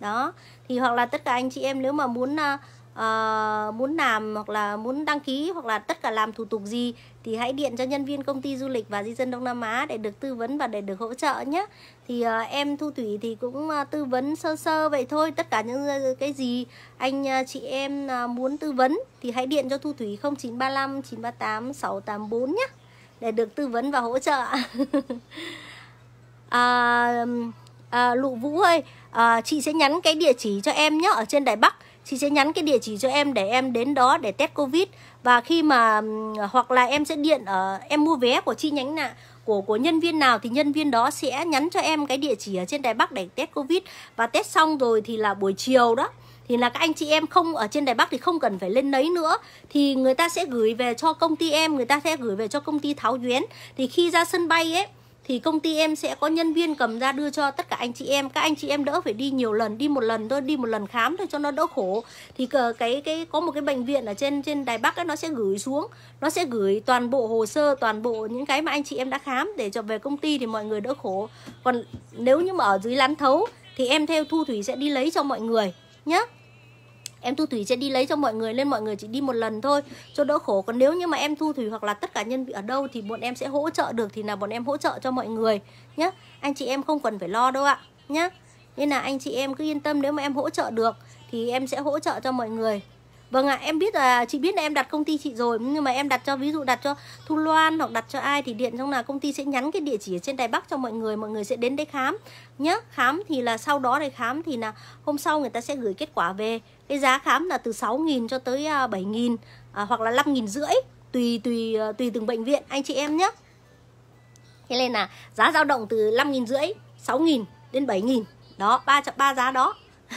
đó thì hoặc là tất cả anh chị em nếu mà muốn uh, muốn làm hoặc là muốn đăng ký hoặc là tất cả làm thủ tục gì thì hãy điện cho nhân viên công ty du lịch và di dân Đông Nam Á để được tư vấn và để được hỗ trợ nhé thì uh, em Thu Thủy thì cũng uh, tư vấn sơ sơ vậy thôi tất cả những cái gì anh uh, chị em uh, muốn tư vấn thì hãy điện cho Thu Thủy 0935 938 684 nhé để được tư vấn và hỗ trợ à, à, Lụ Vũ ơi à, chị sẽ nhắn cái địa chỉ cho em nhé ở trên Đài Bắc chị sẽ nhắn cái địa chỉ cho em để em đến đó để test covid và khi mà hoặc là em sẽ điện ở ờ, em mua vé của chi nhánh nào của của nhân viên nào thì nhân viên đó sẽ nhắn cho em cái địa chỉ ở trên Đài Bắc để test covid và test xong rồi thì là buổi chiều đó thì là các anh chị em không ở trên Đài Bắc thì không cần phải lên lấy nữa thì người ta sẽ gửi về cho công ty em người ta sẽ gửi về cho công ty Tháo Duyến thì khi ra sân bay ấy thì công ty em sẽ có nhân viên cầm ra đưa cho tất cả anh chị em các anh chị em đỡ phải đi nhiều lần đi một lần thôi đi một lần khám thôi cho nó đỡ khổ thì cờ cái cái có một cái bệnh viện ở trên trên đài bắc ấy, nó sẽ gửi xuống nó sẽ gửi toàn bộ hồ sơ toàn bộ những cái mà anh chị em đã khám để cho về công ty thì mọi người đỡ khổ còn nếu như mà ở dưới lán thấu thì em theo thu thủy sẽ đi lấy cho mọi người nhé em thu thủy sẽ đi lấy cho mọi người lên mọi người chỉ đi một lần thôi cho đỡ khổ còn nếu như mà em thu thủy hoặc là tất cả nhân vị ở đâu thì bọn em sẽ hỗ trợ được thì là bọn em hỗ trợ cho mọi người nhé anh chị em không cần phải lo đâu ạ nhé nên là anh chị em cứ yên tâm nếu mà em hỗ trợ được thì em sẽ hỗ trợ cho mọi người Vâng ạ, à, em biết là chị biết là em đặt công ty chị rồi nhưng mà em đặt cho ví dụ đặt cho Thu Loan hoặc đặt cho ai thì điện trong là công ty sẽ nhắn cái địa chỉ ở trên Đài Bắc cho mọi người, mọi người sẽ đến đây khám nhá. Khám thì là sau đó để khám thì là hôm sau người ta sẽ gửi kết quả về. Cái giá khám là từ 6.000 cho tới 7.000 à, à, hoặc là 5.000 rưỡi tùy tùy à, tùy từng bệnh viện anh chị em nhé. Thế nên là giá dao động từ 5.000 rưỡi, 6.000 đến 7.000. Đó, ba ba giá đó.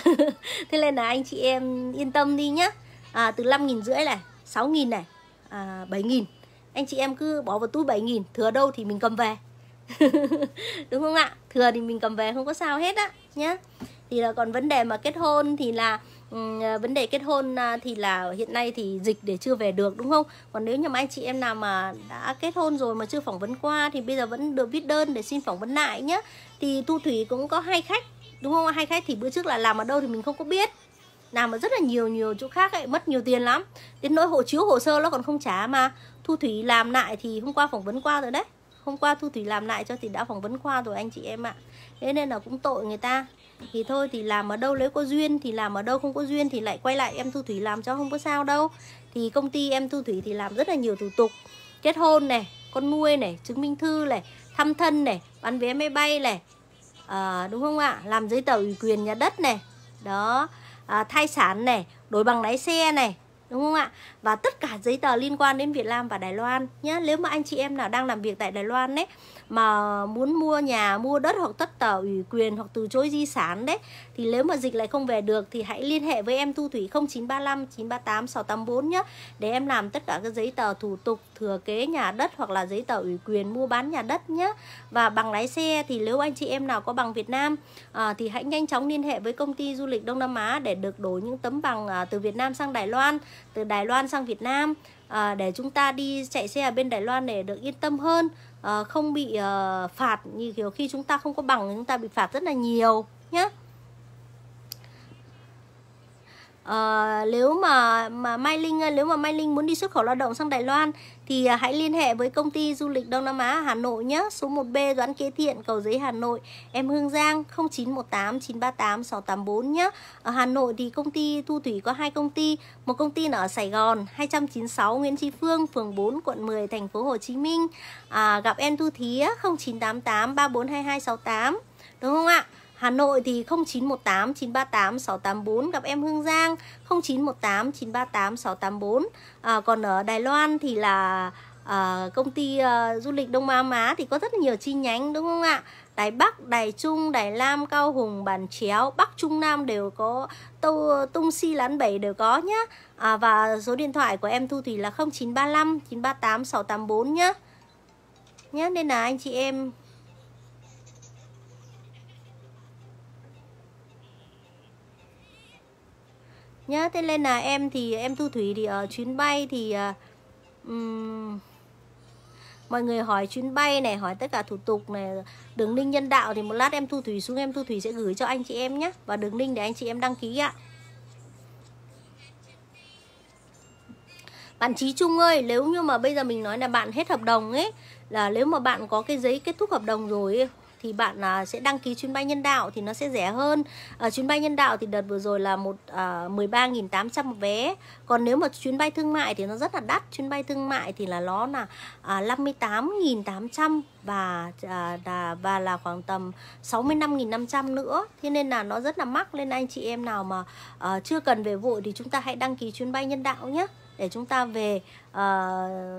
Thế nên là anh chị em yên tâm đi nhé à, từ 5 nghìn rưỡi này 6 nghìn này à, 7.000 anh chị em cứ bỏ vào túi 7 nghìn thừa đâu thì mình cầm về đúng không ạ thừa thì mình cầm về không có sao hết á nhá thì là còn vấn đề mà kết hôn thì là à, vấn đề kết hôn à, thì là hiện nay thì dịch để chưa về được đúng không còn nếu như mà anh chị em nào mà đã kết hôn rồi mà chưa phỏng vấn qua thì bây giờ vẫn được viết đơn để xin phỏng vấn lại nhá thì thu thủy cũng có hai khách đúng không hai khách thì bữa trước là làm ở đâu thì mình không có biết làm ở rất là nhiều nhiều chỗ khác ấy mất nhiều tiền lắm đến nỗi hộ chiếu hồ sơ nó còn không trả mà thu thủy làm lại thì hôm qua phỏng vấn qua rồi đấy hôm qua thu thủy làm lại cho thì đã phỏng vấn qua rồi anh chị em ạ thế nên là cũng tội người ta thì thôi thì làm ở đâu lấy có duyên thì làm ở đâu không có duyên thì lại quay lại em thu thủy làm cho không có sao đâu thì công ty em thu thủy thì làm rất là nhiều thủ tục kết hôn này con nuôi này chứng minh thư này thăm thân này bán vé máy bay này à, đúng không ạ làm giấy tờ ủy quyền nhà đất này đó à, thai sản này đổi bằng lái xe này đúng không ạ và tất cả giấy tờ liên quan đến Việt Nam và Đài Loan nhé nếu mà anh chị em nào đang làm việc tại Đài Loan đấy mà muốn mua nhà mua đất hoặc tất tờ ủy quyền hoặc từ chối di sản đấy thì nếu mà dịch lại không về được thì hãy liên hệ với em thu thủy 0935 938 684 nhé để em làm tất cả các giấy tờ thủ tục thừa kế nhà đất hoặc là giấy tờ ủy quyền mua bán nhà đất nhé và bằng lái xe thì nếu anh chị em nào có bằng Việt Nam à, thì hãy nhanh chóng liên hệ với công ty du lịch Đông Nam Á để được đổi những tấm bằng à, từ Việt Nam sang Đài Loan từ Đài Loan sang Việt Nam à, để chúng ta đi chạy xe ở bên Đài Loan để được yên tâm hơn Ờ, không bị uh, phạt như kiểu khi chúng ta không có bằng chúng ta bị phạt rất là nhiều nhé Uh, ờ, nếu mà mà Mai Linh nếu mà Mai Linh muốn đi xuất khẩu lao động sang Đài Loan thì à, hãy liên hệ với công ty du lịch Đông Nam Á Hà Nội nhé. Số 1B Doãn Kế Thiện, Cầu Giấy Hà Nội. Em Hương Giang 0918 938 684 nhé. Ở Hà Nội thì công ty Thu Thủy có hai công ty, một công ty ở Sài Gòn 296 Nguyễn Tri Phương, phường 4, quận 10, thành phố Hồ Chí Minh. À, gặp em Thu Thí 0988 342268. Đúng không ạ? Hà Nội thì 0918 938 684 gặp em Hương Giang 0918 938 684 à, còn ở Đài Loan thì là à, công ty à, du lịch Đông Nam Á thì có rất nhiều chi nhánh đúng không ạ Đài Bắc, Đài Trung, Đài Nam, Cao Hùng, Bản Chéo, Bắc Trung Nam đều có Tô, Tung Si Lán Bảy đều có nhá à, Và số điện thoại của em Thu Thủy là 0935 938 684 nhá Nhá, nên là anh chị em nhá thế nên là em thì em thu thủy thì ở chuyến bay thì um, mọi người hỏi chuyến bay này hỏi tất cả thủ tục này đường link nhân đạo thì một lát em thu thủy xuống em thu thủy sẽ gửi cho anh chị em nhé và đường link để anh chị em đăng ký ạ bạn trí trung ơi nếu như mà bây giờ mình nói là bạn hết hợp đồng ấy là nếu mà bạn có cái giấy kết thúc hợp đồng rồi ấy, thì bạn à, sẽ đăng ký chuyến bay nhân đạo thì nó sẽ rẻ hơn à, chuyến bay nhân đạo thì đợt vừa rồi là một à, 13.800 một vé còn nếu mà chuyến bay thương mại thì nó rất là đắt chuyến bay thương mại thì là nó là à, 58.800 và à, đà, và là khoảng tầm 65.500 nữa thế nên là nó rất là mắc nên anh chị em nào mà à, chưa cần về vội thì chúng ta hãy đăng ký chuyến bay nhân đạo nhé để chúng ta về uh,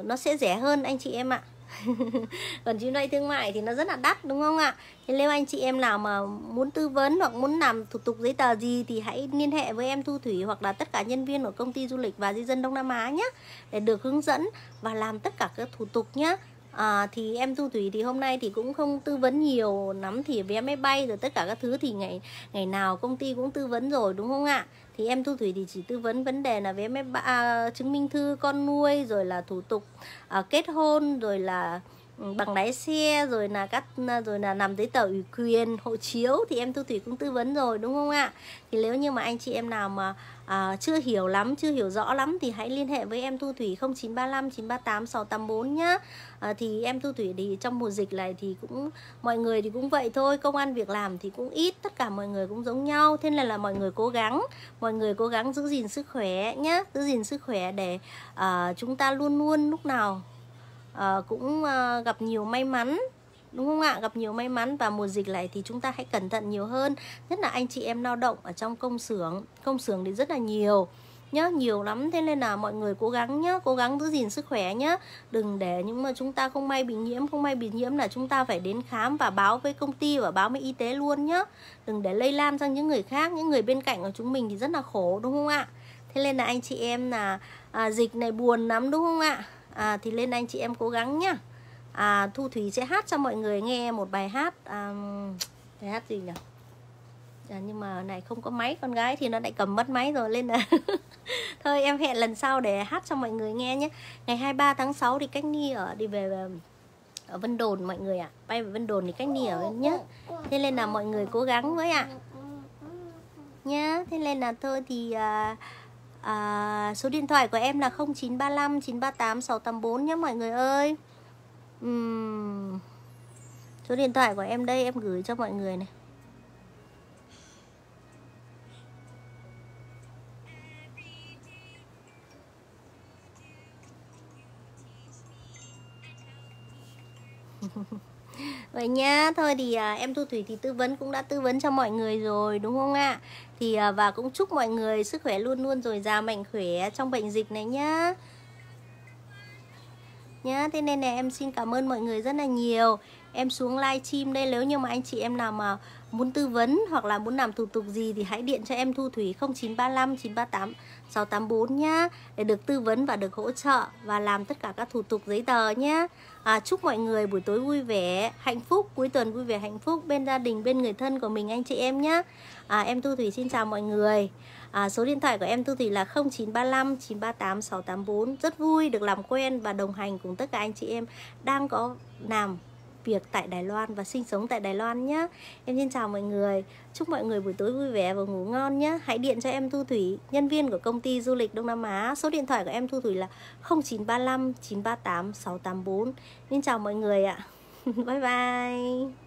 nó sẽ rẻ hơn anh chị em ạ còn chuyến bay thương mại thì nó rất là đắt đúng không ạ nên nếu anh chị em nào mà muốn tư vấn hoặc muốn làm thủ tục giấy tờ gì thì hãy liên hệ với em thu thủy hoặc là tất cả nhân viên của công ty du lịch và di dân đông nam á nhé để được hướng dẫn và làm tất cả các thủ tục nhé À, thì em thu thủy thì hôm nay thì cũng không tư vấn nhiều lắm thì vé máy bay rồi tất cả các thứ thì ngày ngày nào công ty cũng tư vấn rồi đúng không ạ thì em Thu Thủy thì chỉ tư vấn vấn đề là về mép à, chứng minh thư con nuôi rồi là thủ tục à, kết hôn rồi là ừ, bằng lái xe rồi là cắt à, rồi là làm giấy tờ ủy quyền hộ chiếu thì em thu thủy cũng tư vấn rồi đúng không ạ thì nếu như mà anh chị em nào mà à, chưa hiểu lắm, chưa hiểu rõ lắm thì hãy liên hệ với em thu Thủy 0935 938 684 nhá. À, thì em thu Thủy thì trong mùa dịch này thì cũng mọi người thì cũng vậy thôi, công an việc làm thì cũng ít, tất cả mọi người cũng giống nhau. Thế nên là mọi người cố gắng, mọi người cố gắng giữ gìn sức khỏe nhá, giữ gìn sức khỏe để à, chúng ta luôn luôn lúc nào à, cũng à, gặp nhiều may mắn đúng không ạ gặp nhiều may mắn và mùa dịch này thì chúng ta hãy cẩn thận nhiều hơn nhất là anh chị em lao động ở trong công xưởng công xưởng thì rất là nhiều nhá nhiều lắm thế nên là mọi người cố gắng nhá cố gắng giữ gìn sức khỏe nhá đừng để những mà chúng ta không may bị nhiễm không may bị nhiễm là chúng ta phải đến khám và báo với công ty và báo với y tế luôn nhá đừng để lây lan sang những người khác những người bên cạnh của chúng mình thì rất là khổ đúng không ạ thế nên là anh chị em là à, dịch này buồn lắm đúng không ạ à, thì lên anh chị em cố gắng nhá à, Thu Thúy sẽ hát cho mọi người nghe một bài hát à, bài hát gì nhỉ à, nhưng mà này không có máy con gái thì nó lại cầm mất máy rồi lên là thôi em hẹn lần sau để hát cho mọi người nghe nhé ngày 23 tháng 6 thì cách ni ở đi về ở Vân Đồn mọi người ạ à. bay về Vân Đồn thì cách ni ở nhé thế nên là mọi người cố gắng với ạ à. nhá thế nên là thôi thì à, à, số điện thoại của em là 0935 938 684 nhé mọi người ơi uhm. số điện thoại của em đây em gửi cho mọi người này Vậy nhá, thôi thì à, em Thu Thủy thì tư vấn cũng đã tư vấn cho mọi người rồi đúng không ạ? Thì à, và cũng chúc mọi người sức khỏe luôn luôn rồi dào mạnh khỏe trong bệnh dịch này nhá nhá thế nên là em xin cảm ơn mọi người rất là nhiều em xuống live stream đây nếu như mà anh chị em nào mà muốn tư vấn hoặc là muốn làm thủ tục gì thì hãy điện cho em Thu Thủy 0935 938 684 nhá để được tư vấn và được hỗ trợ và làm tất cả các thủ tục giấy tờ nhá. À, chúc mọi người buổi tối vui vẻ, hạnh phúc, cuối tuần vui vẻ hạnh phúc bên gia đình, bên người thân của mình anh chị em nhé. À, em Thu Thủy xin chào mọi người. À, số điện thoại của em Thu Thủy là 0935 938 684. Rất vui được làm quen và đồng hành cùng tất cả anh chị em đang có làm việc tại Đài Loan và sinh sống tại Đài Loan nhé. Em xin chào mọi người. Chúc mọi người buổi tối vui vẻ và ngủ ngon nhé. Hãy điện cho em Thu Thủy, nhân viên của công ty du lịch Đông Nam Á. Số điện thoại của em Thu Thủy là 0935 938 684. Xin chào mọi người ạ. bye bye.